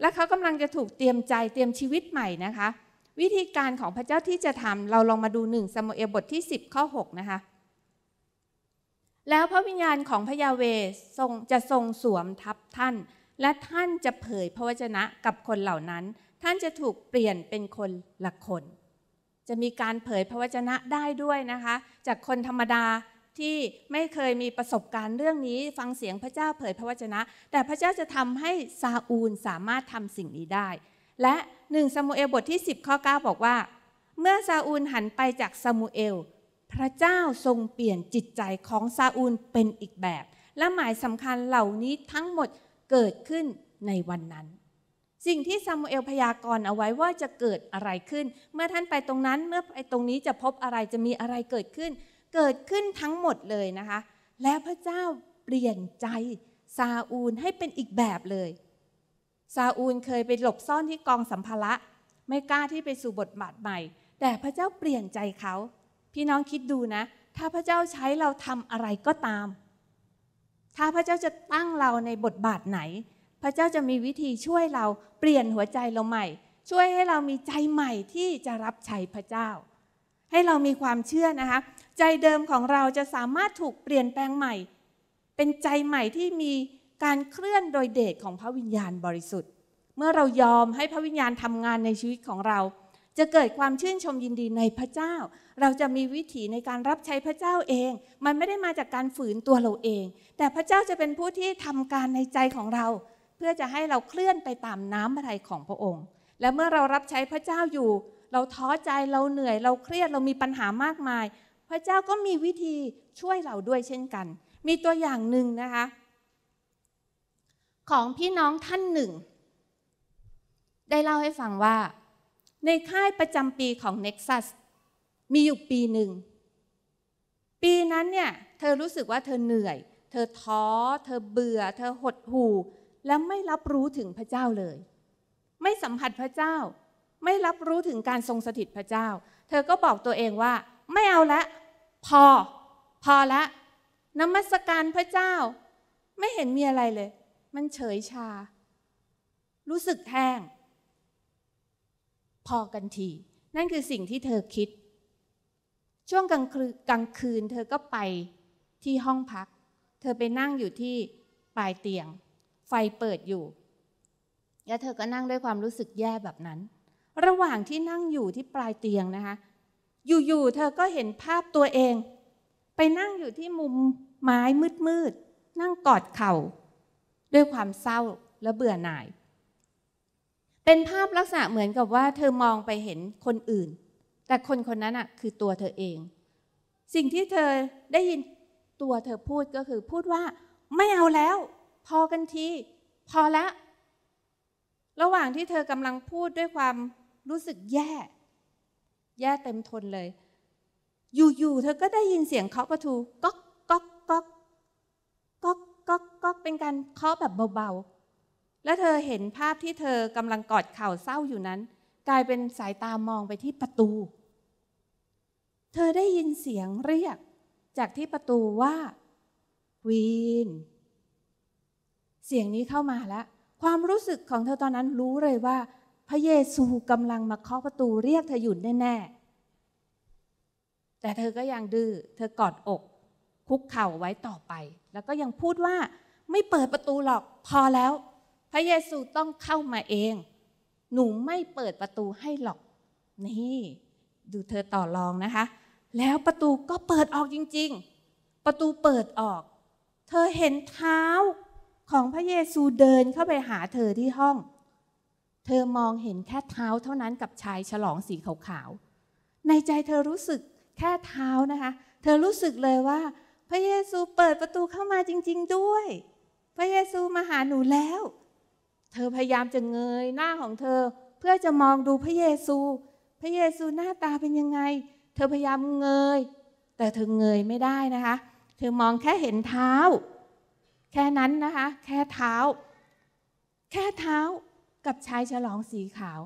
และเขากำลังจะถูกเตรียมใจเตรียมชีวิตใหม่นะคะวิธีการของพระเจ้าที่จะทำเราลองมาดูหนึ่งสมุเอลบทที่10ข้อ6นะคะแล้วพระวิญญาณของพระยาเวทรงจะทรงสวมทับท่านและท่านจะเผยพระวจนะกับคนเหล่านั้น ท่านจะถูกเปลี่ยนเป็นคนละคน จะมีการเผยพระวจนะได้ด้วยนะคะ จากคนธรรมดาที่ไม่เคยมีประสบการณ์เรื่องนี้ ฟังเสียงพระเจ้าเผยพระวจนะ แต่พระเจ้าจะทำให้ซาอูลสามารถทำสิ่งนี้ได้ และหนึงซามูเอลบทที่ 10ข้อ 9 บอกว่า เมื่อ ซาอูลหันไปจาก ซามูเอล พระเจ้าทรงเปลี่ยนจิตใจของ ซาอูลเป็นอีกแบบ และหมายสำคัญเหล่านี้ทั้งหมดเกิดขึ้นในวันนั้น สิ่งที่ซามูเอลพยากรณ์เอาไว้ว่าจะเกิดอะไรขึ้น เมื่อท่านไปตรงนั้นเมื่อไปตรงนี้จะพบอะไรจะมีอะไรเกิดขึ้น เกิดขึ้นทั้งหมดเลยนะคะ แล้วพระเจ้าเปลี่ยนใจซาอูลให้เป็นอีกแบบเลยซาอูลเคยไปหลบซ่อนที่กองสัมภาระไม่กล้าที่ไปสู่บทบาทใหม่ แต่พระเจ้าเปลี่ยนใจเขา พี่น้องคิดดูนะ ถ้าพระเจ้าใช้เราทำอะไรก็ตาม ถ้าพระเจ้าจะตั้งเราในบทบาทไหน พระเจ้าจะมีวิธีช่วยเราเปลี่ยนหัวใจเราใหม่ ช่วยให้เรามีใจใหม่ที่จะรับใช้พระเจ้า ให้เรามีความเชื่อนะคะ ใจเดิมของเราจะสามารถถูกเปลี่ยนแปลงใหม่ เป็นใจใหม่ที่มีการเคลื่อนโดยเดชของพระวิญญาณบริสุทธิ์ เมื่อเรายอมให้พระวิญญาณทำงานในชีวิตของเรา จะเกิดความชื่นชมยินดีในพระเจ้า เราจะมีวิถีในการรับใช้พระเจ้าเอง มันไม่ได้มาจากการฝืนตัวเราเอง แต่พระเจ้าจะเป็นผู้ที่ทำการในใจของเรา เพื่อจะให้เราเคลื่อนไปตามน้ำพระทัยของพระองค์ และเมื่อเรารับใช้พระเจ้าอยู่ เราท้อใจ เราเหนื่อย เราเครียด เรามีปัญหามากมาย พระเจ้าก็มีวิธีช่วยเราด้วยเช่นกัน มีตัวอย่างหนึ่งนะคะของพี่น้องท่านหนึ่ง ได้เล่าให้ฟังว่า ในค่ายประจำปีของเน็กซัสมีอยู่ปีหนึ่ง ปีนั้นเนี่ย เธอรู้สึกว่าเธอเหนื่อย เธอท้อ เธอเบื่อ เธอหดหู่ และไม่รับรู้ถึงพระเจ้าเลย ไม่สัมผัสพระเจ้า ไม่รับรู้ถึงการทรงสถิตพระเจ้า เธอก็บอกตัวเองว่า ไม่เอาละ พอ พอละนมัสการพระเจ้า ไม่เห็นมีอะไรเลยมันเฉยชา รู้สึกแห้ง พอกันที นั่นคือสิ่งที่เธอคิด ช่วงกลางคืนกลางคืน เธอก็ไปที่ห้องพัก เธอไปนั่งอยู่ที่ปลายเตียง ไฟเปิดอยู่ แล้วเธอก็นั่งด้วยความรู้สึกแย่แบบนั้น ระหว่างที่นั่งอยู่ที่ปลายเตียงนะคะ อยู่ๆ เธอก็เห็นภาพตัวเอง ไปนั่งอยู่ที่มุมไม้มืดๆ นั่งกอดเข่าด้วยความเศร้าและเบื่อหน่าย เป็นภาพลักษณะเหมือนกับว่า เธอมองไปเห็นคนอื่น แต่คนคนนั้นอะคือตัวเธอเอง สิ่งที่เธอได้ยินตัวเธอพูดก็คือพูดว่าไม่เอาแล้ว พอกันทีพอละ ระหว่างที่เธอกำลังพูดด้วยความรู้สึกแย่ แย่เต็มทนเลย อยู่ๆ เธอก็ได้ยินเสียงเคาะประตูก๊อกก็ก็เป็นการเคาะแบบเบาๆ และเธอเห็นภาพที่เธอกำลังกอดเข่าเศร้าอยู่นั้น กลายเป็นสายตามองไปที่ประตู เธอได้ยินเสียงเรียก จากที่ประตูว่าวีน เสียงนี้เข้ามาแล้วความรู้สึกของเธอตอนนั้นรู้เลยว่า พระเยซูกำลังมาเคาะประตูเรียกเธออยู่แน่ๆ แต่เธอก็ยังดื้อเธอกอดอกคุกเข่าไว้ต่อไป แล้วก็ยังพูดว่าไม่เปิดประตูหรอก พอแล้ว พระเยซูต้องเข้ามาเอง หนูไม่เปิดประตูให้หรอก นี่ ดูเธอต่อรองนะคะ แล้วประตูก็เปิดออกจริง ๆ ประตูเปิดออก เธอเห็นเท้าของพระเยซูเดินเข้าไปหาเธอที่ห้อง เธอมองเห็นแค่เท้าเท่านั้นกับชายฉลองสีขาวๆ ในใจเธอรู้สึกแค่เท้านะคะ เธอรู้สึกเลยว่าพระเยซูเปิดประตูเข้ามาจริงๆด้วย พระเยซูมาหาหนูแล้ว เธอพยายามจะเงยหน้าของเธอเพื่อจะมองดูพระเยซู พระเยซูหน้าตาเป็นยังไง เธอพยายามเงยแต่เธอเงยไม่ได้นะคะ เธอมองแค่เห็นเท้า แค่นั้นนะคะ แค่เท้า แค่เท้ากับชายฉลองสีขาว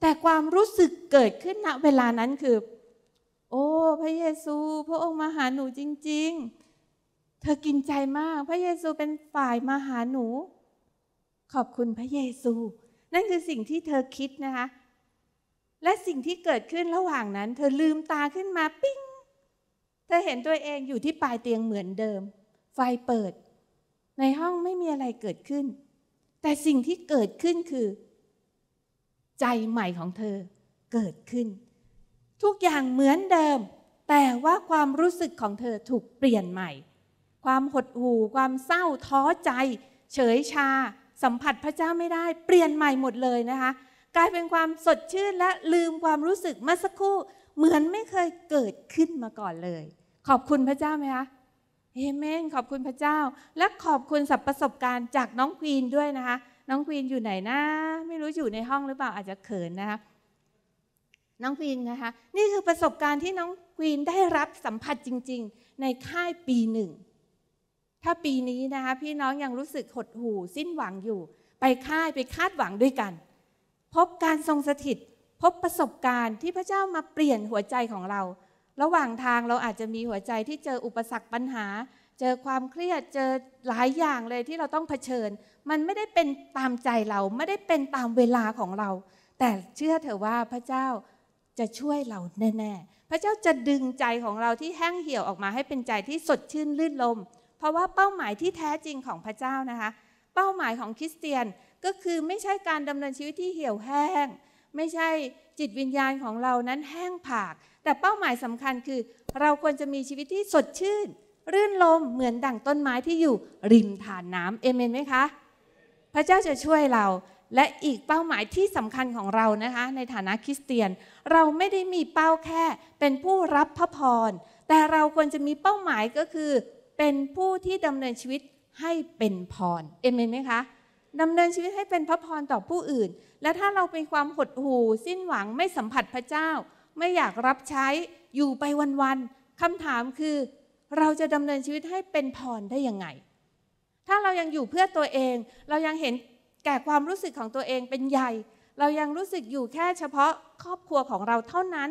แต่ความรู้สึกเกิดขึ้นณเวลานั้นคือโอ้พระเยซู พระองค์มาหาหนูจริง ๆ เธอกินใจมากพระเยซูเป็นฝ่ายมาหาหนู ขอบคุณพระเยซู นั่นคือสิ่งที่เธอคิดนะคะ และสิ่งที่เกิดขึ้นระหว่างนั้น เธอลืมตาขึ้นมาปิ้งเธอเห็นตัวเองอยู่ที่ปลายเตียงเหมือนเดิม ไฟเปิดในห้องไม่มีอะไรเกิดขึ้น แต่สิ่งที่เกิดขึ้นคือ ใจใหม่ของเธอเกิดขึ้นทุกอย่างเหมือนเดิม แต่ว่าความรู้สึกของเธอถูกเปลี่ยนใหม่ ความหดหู่ ความเศร้าท้อใจเฉยชา สัมผัสพระเจ้าไม่ได้เปลี่ยนใหม่หมดเลยนะคะ กลายเป็นความสดชื่นและลืมความรู้สึกเมื่อสักครู่เหมือนไม่เคยเกิดขึ้นมาก่อนเลย ขอบคุณพระเจ้าไหมคะเอเมนขอบคุณพระเจ้าและขอบคุณสับประสบการณ์จากน้องควีนด้วยนะคะ น้องควีนอยู่ไหนนะ ไม่รู้อยู่ในห้องหรือเปล่าอาจจะเขินนะคะน้องควีนนะคะนี่คือประสบการณ์ที่น้องควีนได้รับสัมผัสจริง ๆ ในค่ายปีหนึ่งถ้าปีนี้นะคะพี่น้องยังรู้สึกหดหู่สิ้นหวังอยู่ ไปค่ายไปคาดหวังด้วยกัน พบการทรงสถิต พบประสบการณ์ที่พระเจ้ามาเปลี่ยนหัวใจของเรา ระหว่างทางเราอาจจะมีหัวใจที่เจออุปสรรคปัญหา เจอความเครียดเจอหลายอย่างเลยที่เราต้องเผชิญ มันไม่ได้เป็นตามใจเราไม่ได้เป็นตามเวลาของเรา แต่เชื่อเถอะว่าพระเจ้าจะช่วยเราแน่ๆ พระเจ้าจะดึงใจของเราที่แห้งเหี่ยวออกมาให้เป็นใจที่สดชื่นลื่นลม เพราะว่าเป้าหมายที่แท้จริงของพระเจ้านะคะ เป้าหมายของคริสเตียนก็คือไม่ใช่การดำเนินชีวิตที่เหี่ยวแห้ง ไม่ใช่จิตวิญญาณของเรานั้นแห้งผาก แต่เป้าหมายสำคัญคือเราควรจะมีชีวิตที่สดชื่น รื่นลมเหมือนดั่งต้นไม้ที่อยู่ริมฐานน้ำเอเมนไหมคะ พระเจ้าจะช่วยเราและอีกเป้าหมายที่สำคัญของเรานะคะในฐานะคริสเตียน เราไม่ได้มีเป้าแค่เป็นผู้รับพระพรแต่เราควรจะมีเป้าหมายก็คือ เป็นผู้ที่ดำเนินชีวิตให้เป็นพรเอเมนไหมคะดำเนินชีวิตให้เป็นพระพรต่อผู้อื่น และถ้าเราเป็นความหดหู่สิ้นหวังไม่สัมผัสพระเจ้า ไม่อยากรับใช้อยู่ไปวันๆคำถามคือ เราจะดำเนินชีวิตให้เป็นพรได้ยังไง ถ้าเรายังอยู่เพื่อตัวเอง เรายังเห็นแก่ความรู้สึกของตัวเองเป็นใหญ่ เรายังรู้สึกอยู่แค่เฉพาะครอบครัวของเราเท่านั้น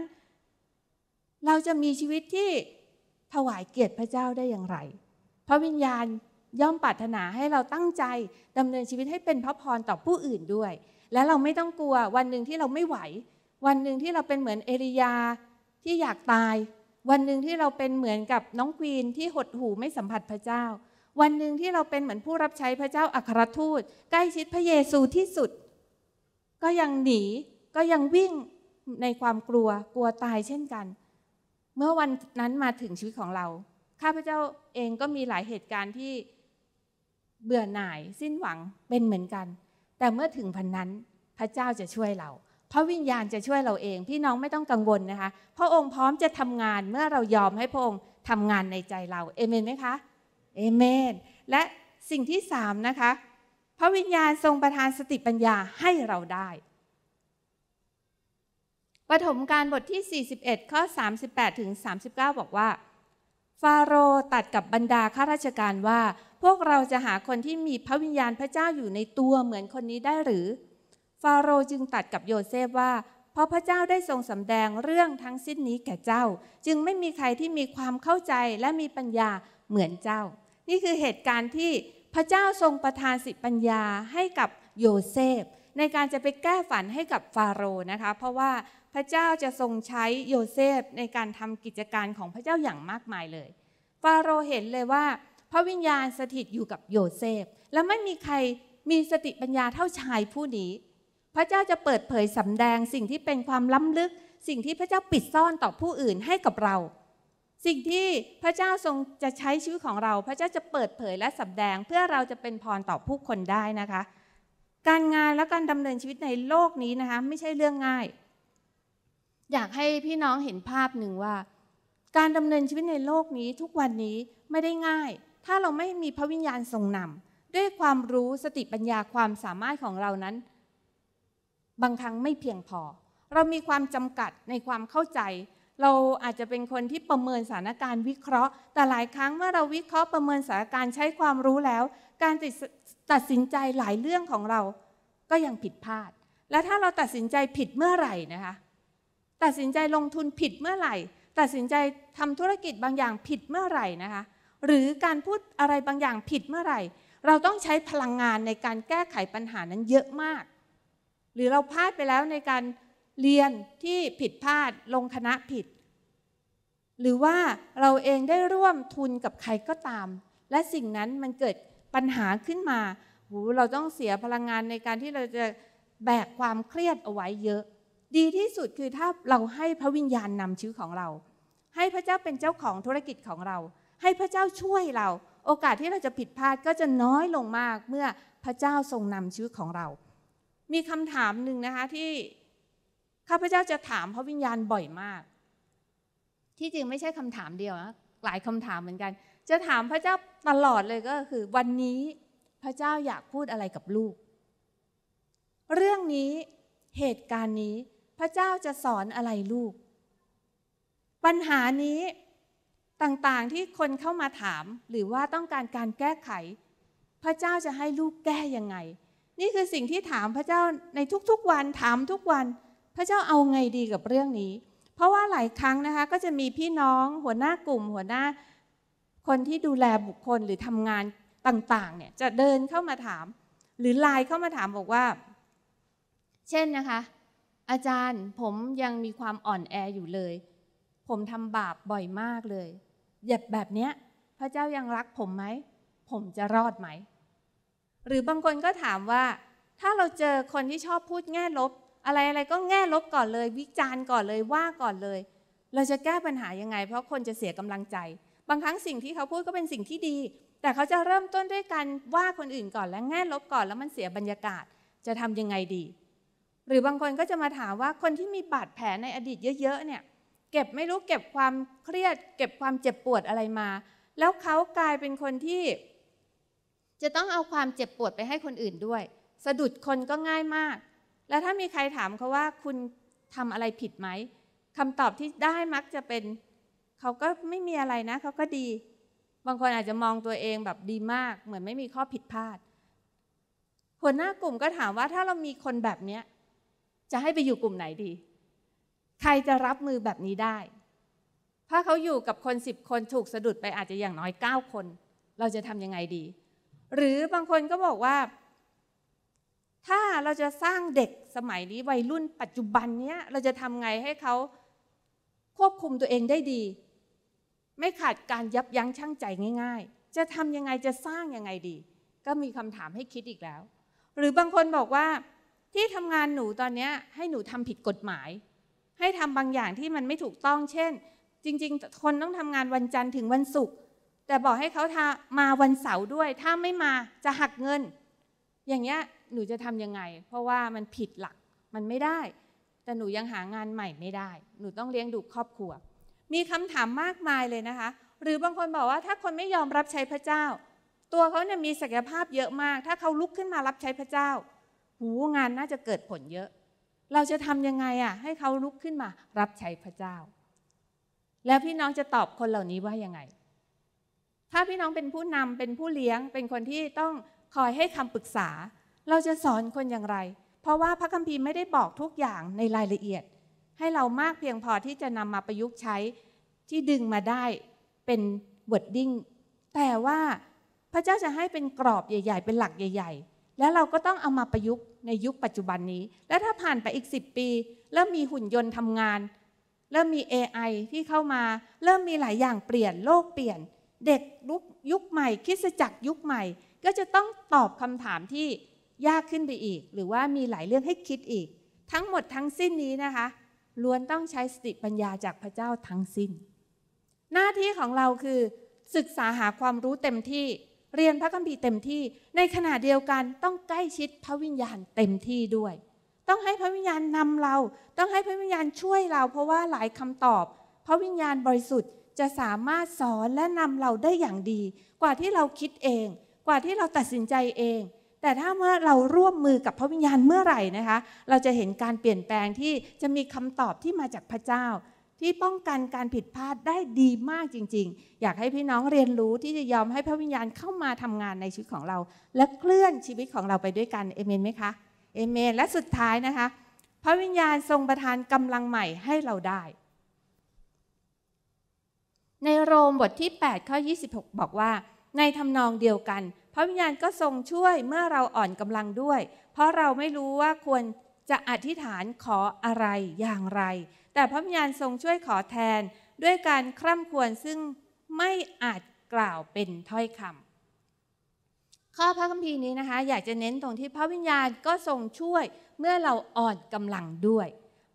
เราจะมีชีวิตที่ถวายเกียรติพระเจ้าได้อย่างไรพระวิญญาณย่อมปรารถนาให้เราตั้งใจดำเนินชีวิตให้เป็นพระพรต่อผู้อื่นด้วย และเราไม่ต้องกลัว วันหนึ่งที่เราไม่ไหว วันหนึ่งที่เราเป็นเหมือนเอริยาที่อยากตาย วันหนึ่งที่เราเป็นเหมือนกับน้องควีนที่หดหูไม่สัมผัสพระเจ้าวันหนึ่งที่เราเป็นเหมือนผู้รับใช้พระเจ้าอัครทูต ใกล้ชิดพระเยซูที่สุด ก็ยังหนีก็ยังวิ่งในความกลัวกลัวตายเช่นกัน เมื่อวันนั้นมาถึงชีวิตของเรา ข้าพเจ้าเองก็มีหลายเหตุการณ์ที่เบื่อหน่ายสิ้นหวังเป็นเหมือนกัน แต่เมื่อถึงพันนั้นพระเจ้าจะช่วยเรา พระวิญญาณจะช่วยเราเองพี่น้องไม่ต้องกังวลนะคะพระองค์พร้อมจะทำงาน เมื่อเรายอมให้พระองค์ทำงานในใจเราเอเมนไหมคะเอเมนและสิ่งที่สามนะคะ พระวิญญาณทรงประทานสติปัญญาให้เราได้ ปฐมการบทที่ 41ข้อ38ถึง39บอกว่า ฟาโรตัดกับบรรดาข้าราชการว่า พวกเราจะหาคนที่มีพระวิญญาณพระเจ้าอยู่ในตัวเหมือนคนนี้ได้หรือ ฟาโรจึงตัดกับโยเซฟว่า เพราะพระเจ้าได้ทรงสำแดงเรื่องทั้งสิ้นนี้แก่เจ้า จึงไม่มีใครที่มีความเข้าใจและมีปัญญาเหมือนเจ้านี่คือเหตุการณ์ที่พระเจ้าทรงประทานสิปัญญาให้กับโยเซฟ ในการจะไปแก้ฝันให้กับฟาโรห์นะคะ เพราะว่าพระเจ้าจะทรงใช้โยเซฟในการทำกิจการของพระเจ้าอย่างมากมายเลย ฟาโรห์เห็นเลยว่า พระวิญญาณสถิตอยู่กับโยเซฟ และไม่มีใครมีสติปัญญาเท่าชายผู้นี้ พระเจ้าจะเปิดเผยสำแดงสิ่งที่เป็นความล้ำลึกสิ่งที่พระเจ้าปิดซ่อนต่อผู้อื่นให้กับเราสิ่งที่พระเจ้าทรงจะใช้ชีวิตของเรา พระเจ้าจะเปิดเผยและสับแดง เพื่อเราจะเป็นพรต่อผู้คนได้นะคะ การงานและการดำเนินชีวิตในโลกนี้นะคะไม่ใช่เรื่องง่าย อยากให้พี่น้องเห็นภาพหนึ่งว่า การดำเนินชีวิตในโลกนี้ทุกวันนี้ไม่ได้ง่าย ถ้าเราไม่มีพระวิญญาณทรงนำ ด้วยความรู้สติปัญญาความสามารถของเรานั้น บางครั้งไม่เพียงพอ เรามีความจำกัดในความเข้าใจเราอาจจะเป็นคนที่ประเมินสถานการณ์วิเคราะห์ แต่หลายครั้งเมื่อเราวิเคราะห์ประเมินสถานการณ์ใช้ความรู้แล้ว การตัดสินใจหลายเรื่องของเราก็ยังผิดพลาด และถ้าเราตัดสินใจผิดเมื่อไหร่นะคะตัดสินใจลงทุนผิดเมื่อไหร่ ตัดสินใจทำธุรกิจบางอย่างผิดเมื่อไหร่นะคะหรือการพูดอะไรบางอย่างผิดเมื่อไหร่ เราต้องใช้พลังงานในการแก้ไขปัญหานั้นเยอะมาก หรือเราพลาดไปแล้วในการเรียนที่ผิดพลาดลงคณะผิด หรือว่าเราเองได้ร่วมทุนกับใครก็ตาม และสิ่งนั้นมันเกิดปัญหาขึ้นมา หูเราต้องเสียพลังงานในการที่เราจะแบกความเครียดเอาไว้เยอะ ดีที่สุดคือถ้าเราให้พระวิญญาณนำชีวิตของเรา ให้พระเจ้าเป็นเจ้าของธุรกิจของเรา ให้พระเจ้าช่วยเรา โอกาสที่เราจะผิดพลาดก็จะน้อยลงมากเมื่อพระเจ้าทรงนำชีวิตของเรา มีคำถามหนึ่งนะคะที่ข้าพเจ้าจะถามพระวิญญาณบ่อยมาก ที่จริง ไม่ใช่คำถามเดียวนะหลายคำถามเหมือนกัน จะถามพระเจ้าตลอดเลยก็คือ วันนี้พระเจ้าอยากพูดอะไรกับลูก เรื่องนี้เหตุการณ์นี้พระเจ้าจะสอนอะไรลูก ปัญหานี้ต่างๆที่คนเข้ามาถามหรือว่าต้องการการแก้ไข พระเจ้าจะให้ลูกแก้ยังไง นี่คือสิ่งที่ถามพระเจ้าในทุกๆวันถามทุกวันระเจ้าเอาไงดีกับเรื่องนี้ เพราะว่าหลายครั้งนะคะก็จะมีพี่น้อง หัวหน้ากลุ่ม หัวหน้า คนที่ดูแลบุคคลหรือทำงานต่างๆเนี่ยจะเดินเข้ามาถาม หรือไลน์เข้ามาถามบอกว่า เช่นนะคะ อาจารย์ผมยังมีความอ่อนแออยู่เลย ผมทำบาปบ่อยมากเลยแยบแบบเนี้ยพระเจ้ายังรักผมไหมผมจะรอดไหมหรือบางคนก็ถามว่า ถ้าเราเจอคนที่ชอบพูดแง่ลบอะไรอะไรก็แง่ลบก่อนเลย วิจารณ์ก่อนเลยว่าก่อนเลย เราจะแก้ปัญหายังไง เพราะคนจะเสียกำลังใจ บางครั้งสิ่งที่เขาพูดก็เป็นสิ่งที่ดี แต่เขาจะเริ่มต้นด้วยการว่าคนอื่นก่อนและแง่ลบก่อน แล้วมันเสียบรรยากาศจะทำยังไงดี หรือบางคนก็จะมาถามว่าคนที่มีบาดแผลในอดีตเยอะ ๆ เนี่ย เก็บไม่รู้เก็บความเครียด เก็บความเจ็บปวดอะไรมา แล้วเขากลายเป็นคนที่ จะต้องเอาความเจ็บปวดไปให้คนอื่นด้วย สะดุดคนก็ง่ายมากแล้วถ้ามีใครถามเขาว่าคุณทำอะไรผิดไหมคำตอบที่ได้มักจะเป็นเขาก็ไม่มีอะไรนะเขาก็ดี บางคนอาจจะมองตัวเองแบบดีมาก เหมือนไม่มีข้อผิดพลาดหัวหน้ากลุ่มก็ถามว่าถ้าเรามีคนแบบเนี้ยจะให้ไปอยู่กลุ่มไหนดี ใครจะรับมือแบบนี้ได้ถ้าเขาอยู่กับคนสิบคนถูกสะดุดไปอาจจะอย่างน้อยเก้าคน เราจะทำยังไงดี หรือบางคนก็บอกว่าถ้าเราจะสร้างเด็กสมัยนี้วัยรุ่นปัจจุบันเนี้ยเราจะทำไงให้เขาควบคุมตัวเองได้ดี ไม่ขาดการยับยั้งชั่งใจง่าย ๆ จะทำยังไงจะสร้างยังไงดี ก็มีคำถามให้คิดอีกแล้ว หรือบางคนบอกว่าที่ทำงานหนูตอนนี้ให้หนูทำผิดกฎหมาย ให้ทำบางอย่างที่มันไม่ถูกต้องเช่น จริง ๆ คนต้องทำงานวันจันทร์ถึงวันศุกร์แต่บอกให้เขามาวันเสาร์ด้วย ถ้าไม่มาจะหักเงิน อย่างเงี้ยหนูจะทำยังไง เพราะว่ามันผิดหลัก มันไม่ได้ แต่หนูยังหางานใหม่ไม่ได้ หนูต้องเลี้ยงดูครอบครัว มีคำถามมากมายเลยนะคะ หรือบางคนบอกว่าถ้าคนไม่ยอมรับใช้พระเจ้า ตัวเขาเนี่ยมีศักยภาพเยอะมาก ถ้าเขาลุกขึ้นมารับใช้พระเจ้า หูงานน่าจะเกิดผลเยอะ เราจะทำยังไงอ่ะให้เขาลุกขึ้นมา รับใช้พระเจ้า แล้วพี่น้องจะตอบคนเหล่านี้ว่ายังไง ถ้าพี่น้องเป็นผู้นำเป็นผู้เลี้ยง เป็นคนที่ต้องคอยให้คำปรึกษาเราจะสอนคนอย่างไร เพราะว่าพระคัมภีร์ไม่ได้บอกทุกอย่างในรายละเอียด ให้เรามากเพียงพอที่จะนำมาประยุกต์ใช้ที่ดึงมาได้เป็นวอร์ดดิ้งแต่ว่าพระเจ้าจะให้เป็นกรอบใหญ่ ๆ เป็นหลักใหญ่ ๆ แล้วเราก็ต้องเอามาประยุกต์ในยุคปัจจุบันนี้ และถ้าผ่านไปอีก 10 ปีเริ่มมีหุ่นยนต์ทำงาน เริ่มมี AI ที่เข้ามา เริ่มมีหลายอย่างเปลี่ยนโลกเปลี่ยนเด็กยุคใหม่คิดจักยุคใหม่ ก็จะต้องตอบคำถามที่ยากขึ้นไปอีกหรือว่ามีหลายเรื่องให้คิดอีก ทั้งหมดทั้งสิ้นนี้นะคะล้วนต้องใช้สติปัญญาจากพระเจ้าทั้งสิ้น หน้าที่ของเราคือ ศึกษาหาความรู้เต็มที่ เรียนพระคัมภีร์เต็มที่ในขณะเดียวกันต้องใกล้ชิดพระวิญญาณเต็มที่ด้วย ต้องให้พระวิญญาณนำเราต้องให้พระวิญญาณช่วยเรา เพราะว่าหลายคำตอบ พระวิญญาณบริสุทธิ์จะสามารถสอนและนำเราได้อย่างดี กว่าที่เราคิดเองกว่าที่เราตัดสินใจเองแต่ถ้าเมื่อเราร่วมมือกับพระวิญญาณเมื่อไหร่นะคะ เราจะเห็นการเปลี่ยนแปลงที่จะมีคำตอบที่มาจากพระเจ้า ที่ป้องกันการผิดพลาดได้ดีมากจริงๆ อยากให้พี่น้องเรียนรู้ที่จะยอมให้พระวิญญาณเข้ามาทำงานในชีวิตของเราและเคลื่อนชีวิตของเราไปด้วยกันเอเมนไหมคะเอเมนและสุดท้ายนะคะ พระวิญญาณทรงประทานกำลังใหม่ให้เราได้ ในโรมบทที่8ข้อ26 บอกว่าในทำนองเดียวกันพระวิญญาณก็ทรงช่วยเมื่อเราอ่อนกำลังด้วย เพราะเราไม่รู้ว่าควรจะอธิษฐานขออะไรอย่างไร แต่พระวิญญาณทรงช่วยขอแทนด้วยการคร่ำควรวญซึ่งไม่อาจกล่าวเป็นถ้อยคำข้อพระคัมภีร์นี้นะคะ อยากจะเน้นตรงที่พระวิญญาณก็ทรงช่วยเมื่อเราอ่อนกำลังด้วย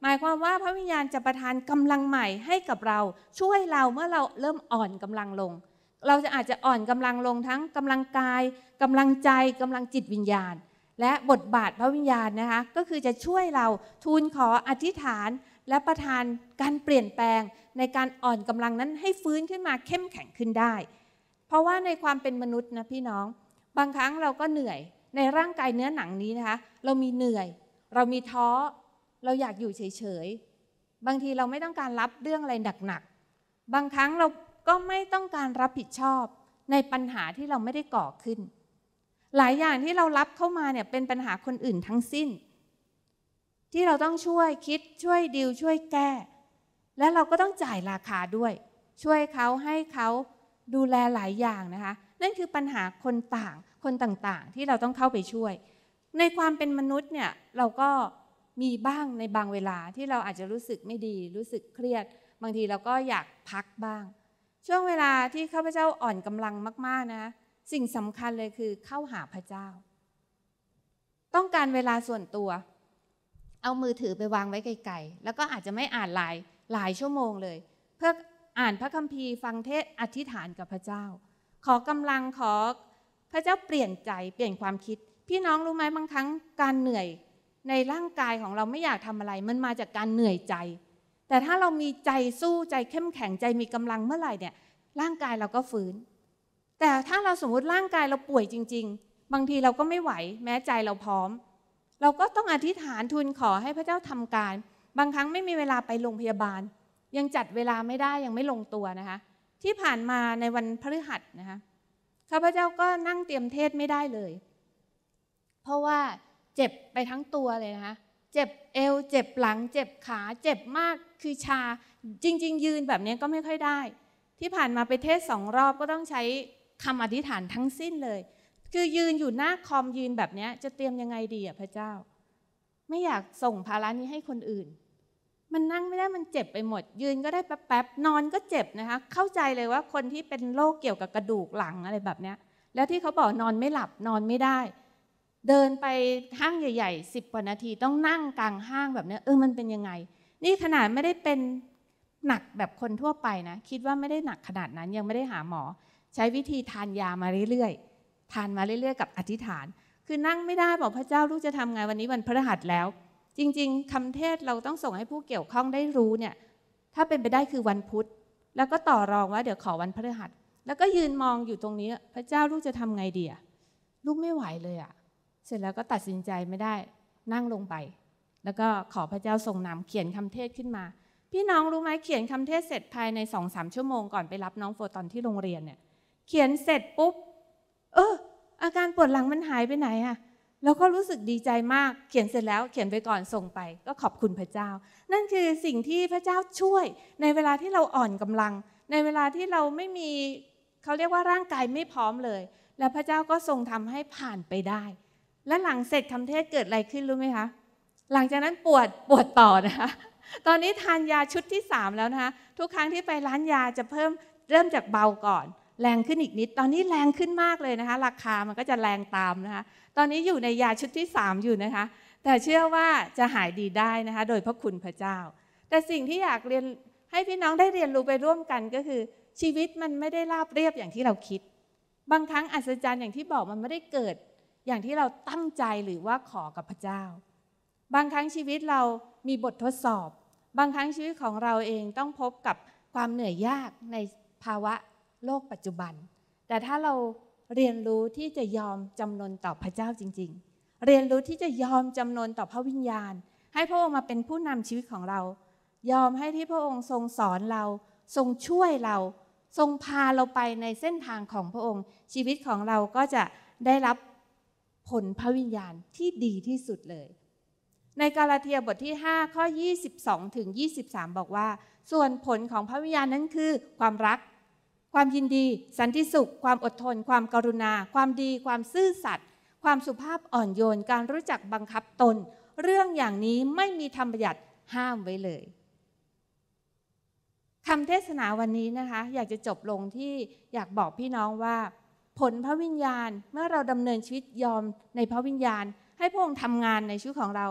หมายความว่าพระวิญญาณจะประทานกำลังใหม่ให้กับเรา ช่วยเราเมื่อเราเริ่มอ่อนกำลังลงเราจะอาจจะอ่อนกำลังลงทั้งกำลังกาย กำลังใจกำลังจิตวิญญาณ และบทบาทพระวิญญาณนะคะก็คือจะช่วยเราทูลขออธิษฐานและประทานการเปลี่ยนแปลงในการอ่อนกำลังนั้นให้ฟื้นขึ้นมาเข้มแข็งขึ้นได้ เพราะว่าในความเป็นมนุษย์นะพี่น้อง บางครั้งเราก็เหนื่อยในร่างกายเนื้อหนังนี้นะคะเรามีเหนื่อย เรามีท้อเราอยากอยู่เฉยๆ บางทีเราไม่ต้องการรับเรื่องอะไรหนักๆบางครั้งเราก็ไม่ต้องการรับผิดชอบในปัญหาที่เราไม่ได้ก่อขึ้น หลายอย่างที่เรารับเข้ามาเนี่ยเป็นปัญหาคนอื่นทั้งสิ้น ที่เราต้องช่วยคิดช่วยดิวช่วยแก้ และเราก็ต้องจ่ายราคาด้วย ช่วยเขาให้เขาดูแลหลายอย่างนะคะ นั่นคือปัญหาคนต่าง คนต่างๆ ที่เราต้องเข้าไปช่วย ในความเป็นมนุษย์เนี่ยเราก็มีบ้างในบางเวลาที่เราอาจจะรู้สึกไม่ดี รู้สึกเครียด บางทีเราก็อยากพักบ้างช่วงเวลาที่ข้าพเจ้าอ่อนกำลังมากๆนะ สิ่งสำคัญเลยคือเข้าหาพระเจ้า ต้องการเวลาส่วนตัว เอามือถือไปวางไว้ไกลๆแล้วก็อาจจะไม่อ่านหลายหลายชั่วโมงเลย เพื่ออ่านพระคัมภีร์ฟังเทศอธิษฐานกับพระเจ้า ขอกำลังขอ พระเจ้าเปลี่ยนใจเปลี่ยนความคิด พี่น้องรู้ไหมบางครั้งการเหนื่อยในร่างกายของเราไม่อยากทำอะไรมันมาจากการเหนื่อยใจแต่ถ้าเรามีใจสู้ใจเข้มแข็งใจมีกำลังเมื่อไหร่เนี่ย ร่างกายเราก็ฟื้น แต่ถ้าเราสมมติร่างกายเราป่วยจริงๆ บางทีเราก็ไม่ไหว แม้ใจเราพร้อม เราก็ต้องอธิษฐานทูลขอให้พระเจ้าทำการ บางครั้งไม่มีเวลาไปโรงพยาบาล ยังจัดเวลาไม่ได้ยังไม่ลงตัวนะคะ ที่ผ่านมาในวันพฤหัสนะคะข้าพเจ้าก็นั่งเตรียมเทศไม่ได้เลย เพราะว่าเจ็บไปทั้งตัวเลยนะคะเจ็บเอวเจ็บหลัง เจ็บขาเจ็บมากคือชาจริงๆ ยืนแบบนี้ก็ไม่ค่อยได้ ที่ผ่านมาไปเทศสองรอบก็ต้องใช้คำอธิษฐานทั้งสิ้นเลย คือยืนอยู่หน้าคอมยืนแบบนี้ จะเตรียมยังไงดีอ่ะพระเจ้า ไม่อยากส่งภาระนี้ให้คนอื่น มันนั่งไม่ได้มันเจ็บไปหมด ยืนก็ได้แป๊บๆนอนก็เจ็บนะคะเข้าใจเลยว่าคนที่เป็นโรคเกี่ยวกับกระดูกหลังอะไรแบบนี้แล้วที่เขาบอกนอนไม่หลับนอนไม่ได้เดินไปห้างใหญ่ๆสิบกว่านาทีต้องนั่งกลางห้างแบบนี้เออมันเป็นยังไง นี่ขนาดไม่ได้เป็นหนักแบบคนทั่วไปนะคิดว่าไม่ได้หนักขนาดนั้นยังไม่ได้หาหมอใช้วิธีทานยามาเรื่อยๆ ทานมาเรื่อยๆกับอธิษฐาน คือนั่งไม่ได้บอกพระเจ้าลูกจะทำไงวันนี้วันพระหัสแล้ว จริงๆคำเทศเราต้องส่งให้ผู้เกี่ยวข้องได้รู้เนี่ยถ้าเป็นไปได้คือวันพุธ แล้วก็ต่อรองว่าเดี๋ยวขอวันพระหัสแล้วก็ยืนมองอยู่ตรงนี้ พระเจ้าลูกจะทำไงดีอะลูกไม่ไหวเลยอะเสร็จแล้วก็ตัดสินใจไม่ได้นั่งลงไป แล้วก็ขอพระเจ้าทรงนำเขียนคำเทศขึ้นมา พี่น้องรู้ไหมเขียนคำเทศเสร็จภายในสองสามชั่วโมงก่อนไปรับน้องโฟตอนที่โรงเรียนเนี่ยเขียนเสร็จปุ๊บเอออาการปวดหลังมันหายไปไหนอะแล้วก็รู้สึกดีใจมากเขียนเสร็จแล้ว เขียนไปก่อนส่งไป ก็ขอบคุณพระเจ้า นั่นคือสิ่งที่พระเจ้าช่วยในเวลาที่เราอ่อนกำลัง ในเวลาที่เราไม่มีเขาเรียกว่าร่างกายไม่พร้อมเลย และพระเจ้าก็ทรงทำให้ผ่านไปได้และหลังเสร็จคำเทศเกิดอะไรขึ้นรู้ไหมคะหลังจากนั้นปวดปวดต่อนะคะ ตอนนี้ทานยาชุดที่3แล้วนะคะทุกครั้งที่ไปร้านยาจะเพิ่มเริ่มจากเบาก่อน แรงขึ้นอีกนิดตอนนี้แรงขึ้นมากเลยนะคะ ราคามันก็จะแรงตามนะคะ ตอนนี้อยู่ในยาชุดที่ 3 อยู่นะคะ แต่เชื่อว่าจะหายดีได้นะคะโดยพระคุณพระเจ้า แต่สิ่งที่อยากเรียนให้พี่น้องได้เรียนรู้ไปร่วมกันก็คือ ชีวิตมันไม่ได้ราบเรียบอย่างที่เราคิด บางครั้งอัศจรรย์อย่างที่บอกมันไม่ได้เกิดอย่างที่เราตั้งใจหรือว่าขอกับพระเจ้า บางครั้งชีวิตเรามีบททดสอบ บางครั้งชีวิตของเราเองต้องพบกับความเหนื่อยยากในภาวะโลกปัจจุบัน แต่ถ้าเราเรียนรู้ที่จะยอมจำนนต่อพระเจ้าจริง ๆ เรียนรู้ที่จะยอมจำนนต่อพระวิญญาณ ให้พระองค์มาเป็นผู้นำชีวิตของเรา ยอมให้ที่พระองค์ทรงสอนเรา ทรงช่วยเรา ทรงพาเราไปในเส้นทางของพระองค์ ชีวิตของเราก็จะได้รับผลพระวิญญาณที่ดีที่สุดเลย ในกาลาเทียบทที่5ข้อ22ถึง23 บอกว่า ส่วนผลของพระวิญญาณนั้นคือ ความรัก ความยินดี สันติสุข ความอดทน ความกรุณา ความดี ความซื่อสัตย์ความสุภาพอ่อนโยน การรู้จักบังคับตน เรื่องอย่างนี้ไม่มีธรรมบัญญัติห้ามไว้เลยคำเทศนาวันนี้นะคะ อยากจะจบลงที่อยากบอกพี่น้องว่าผลพระวิญญาณเมื่อเราดำเนินชีวิตยอมในพระวิญญาณ ให้พระองค์ทำงานในชีวิตของเรา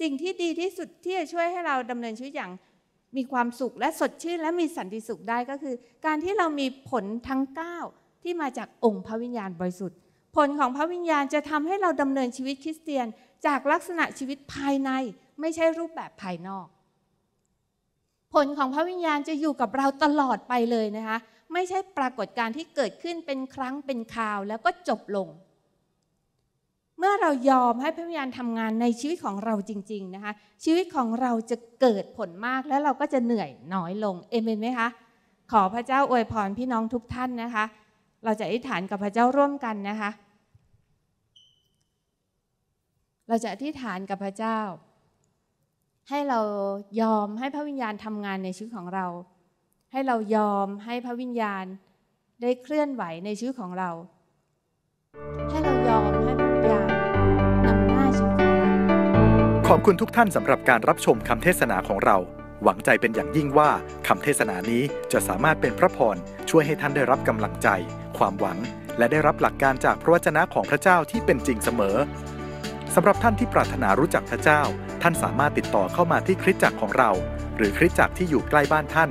สิ่งที่ดีที่สุดที่จะช่วยให้เราดำเนินชีวิตอย่างมีความสุขและสดชื่นและมีสันติสุขได้ก็คือ การที่เรามีผลทั้ง 9 ที่มาจากองค์พระวิญญาณบริสุทธิ์ผลของพระวิญญาณจะทำให้เราดำเนินชีวิตคริสเตียนจากลักษณะชีวิตภายในไม่ใช่รูปแบบภายนอก ผลของพระวิญญาณจะอยู่กับเราตลอดไปเลยนะคะไม่ใช่ปรากฏการณ์ที่เกิดขึ้นเป็นครั้งเป็นคราวแล้วก็จบลง เมื่อเรายอมให้พระวิญญาณทำงานในชีวิตของเราจริงๆ นะคะ ชีวิตของเราจะเกิดผลมากแล้วเราก็จะเหนื่อยน้อยลง เอเมนไหมคะ ขอพระเจ้าอวยพรพี่น้องทุกท่านนะคะ เราจะอธิษฐานกับพระเจ้าร่วมกันนะคะ เราจะอธิษฐานกับพระเจ้า ให้เรายอมให้พระวิญญาณทำงานในชีวิตของเราให้เรายอมให้พระวิญญาณ ได้เคลื่อนไหวในชีวิตของเรา ให้เรายอมให้พระวิญญาณนำหน้าชีวิตของเราขอบคุณทุกท่านสำหรับการรับชมคำเทศนาของเรา หวังใจเป็นอย่างยิ่งว่าคำเทศนานี้จะสามารถเป็นพระพรช่วยให้ท่านได้รับกำลังใจ ความหวัง และได้รับหลักการจากพระวจนะของพระเจ้าที่เป็นจริงเสมอสำหรับท่านที่ปรารถนารู้จักพระเจ้า ท่านสามารถติดต่อเข้ามาที่คริสตจักรของเรา หรือคริสตจักรที่อยู่ใกล้บ้านท่าน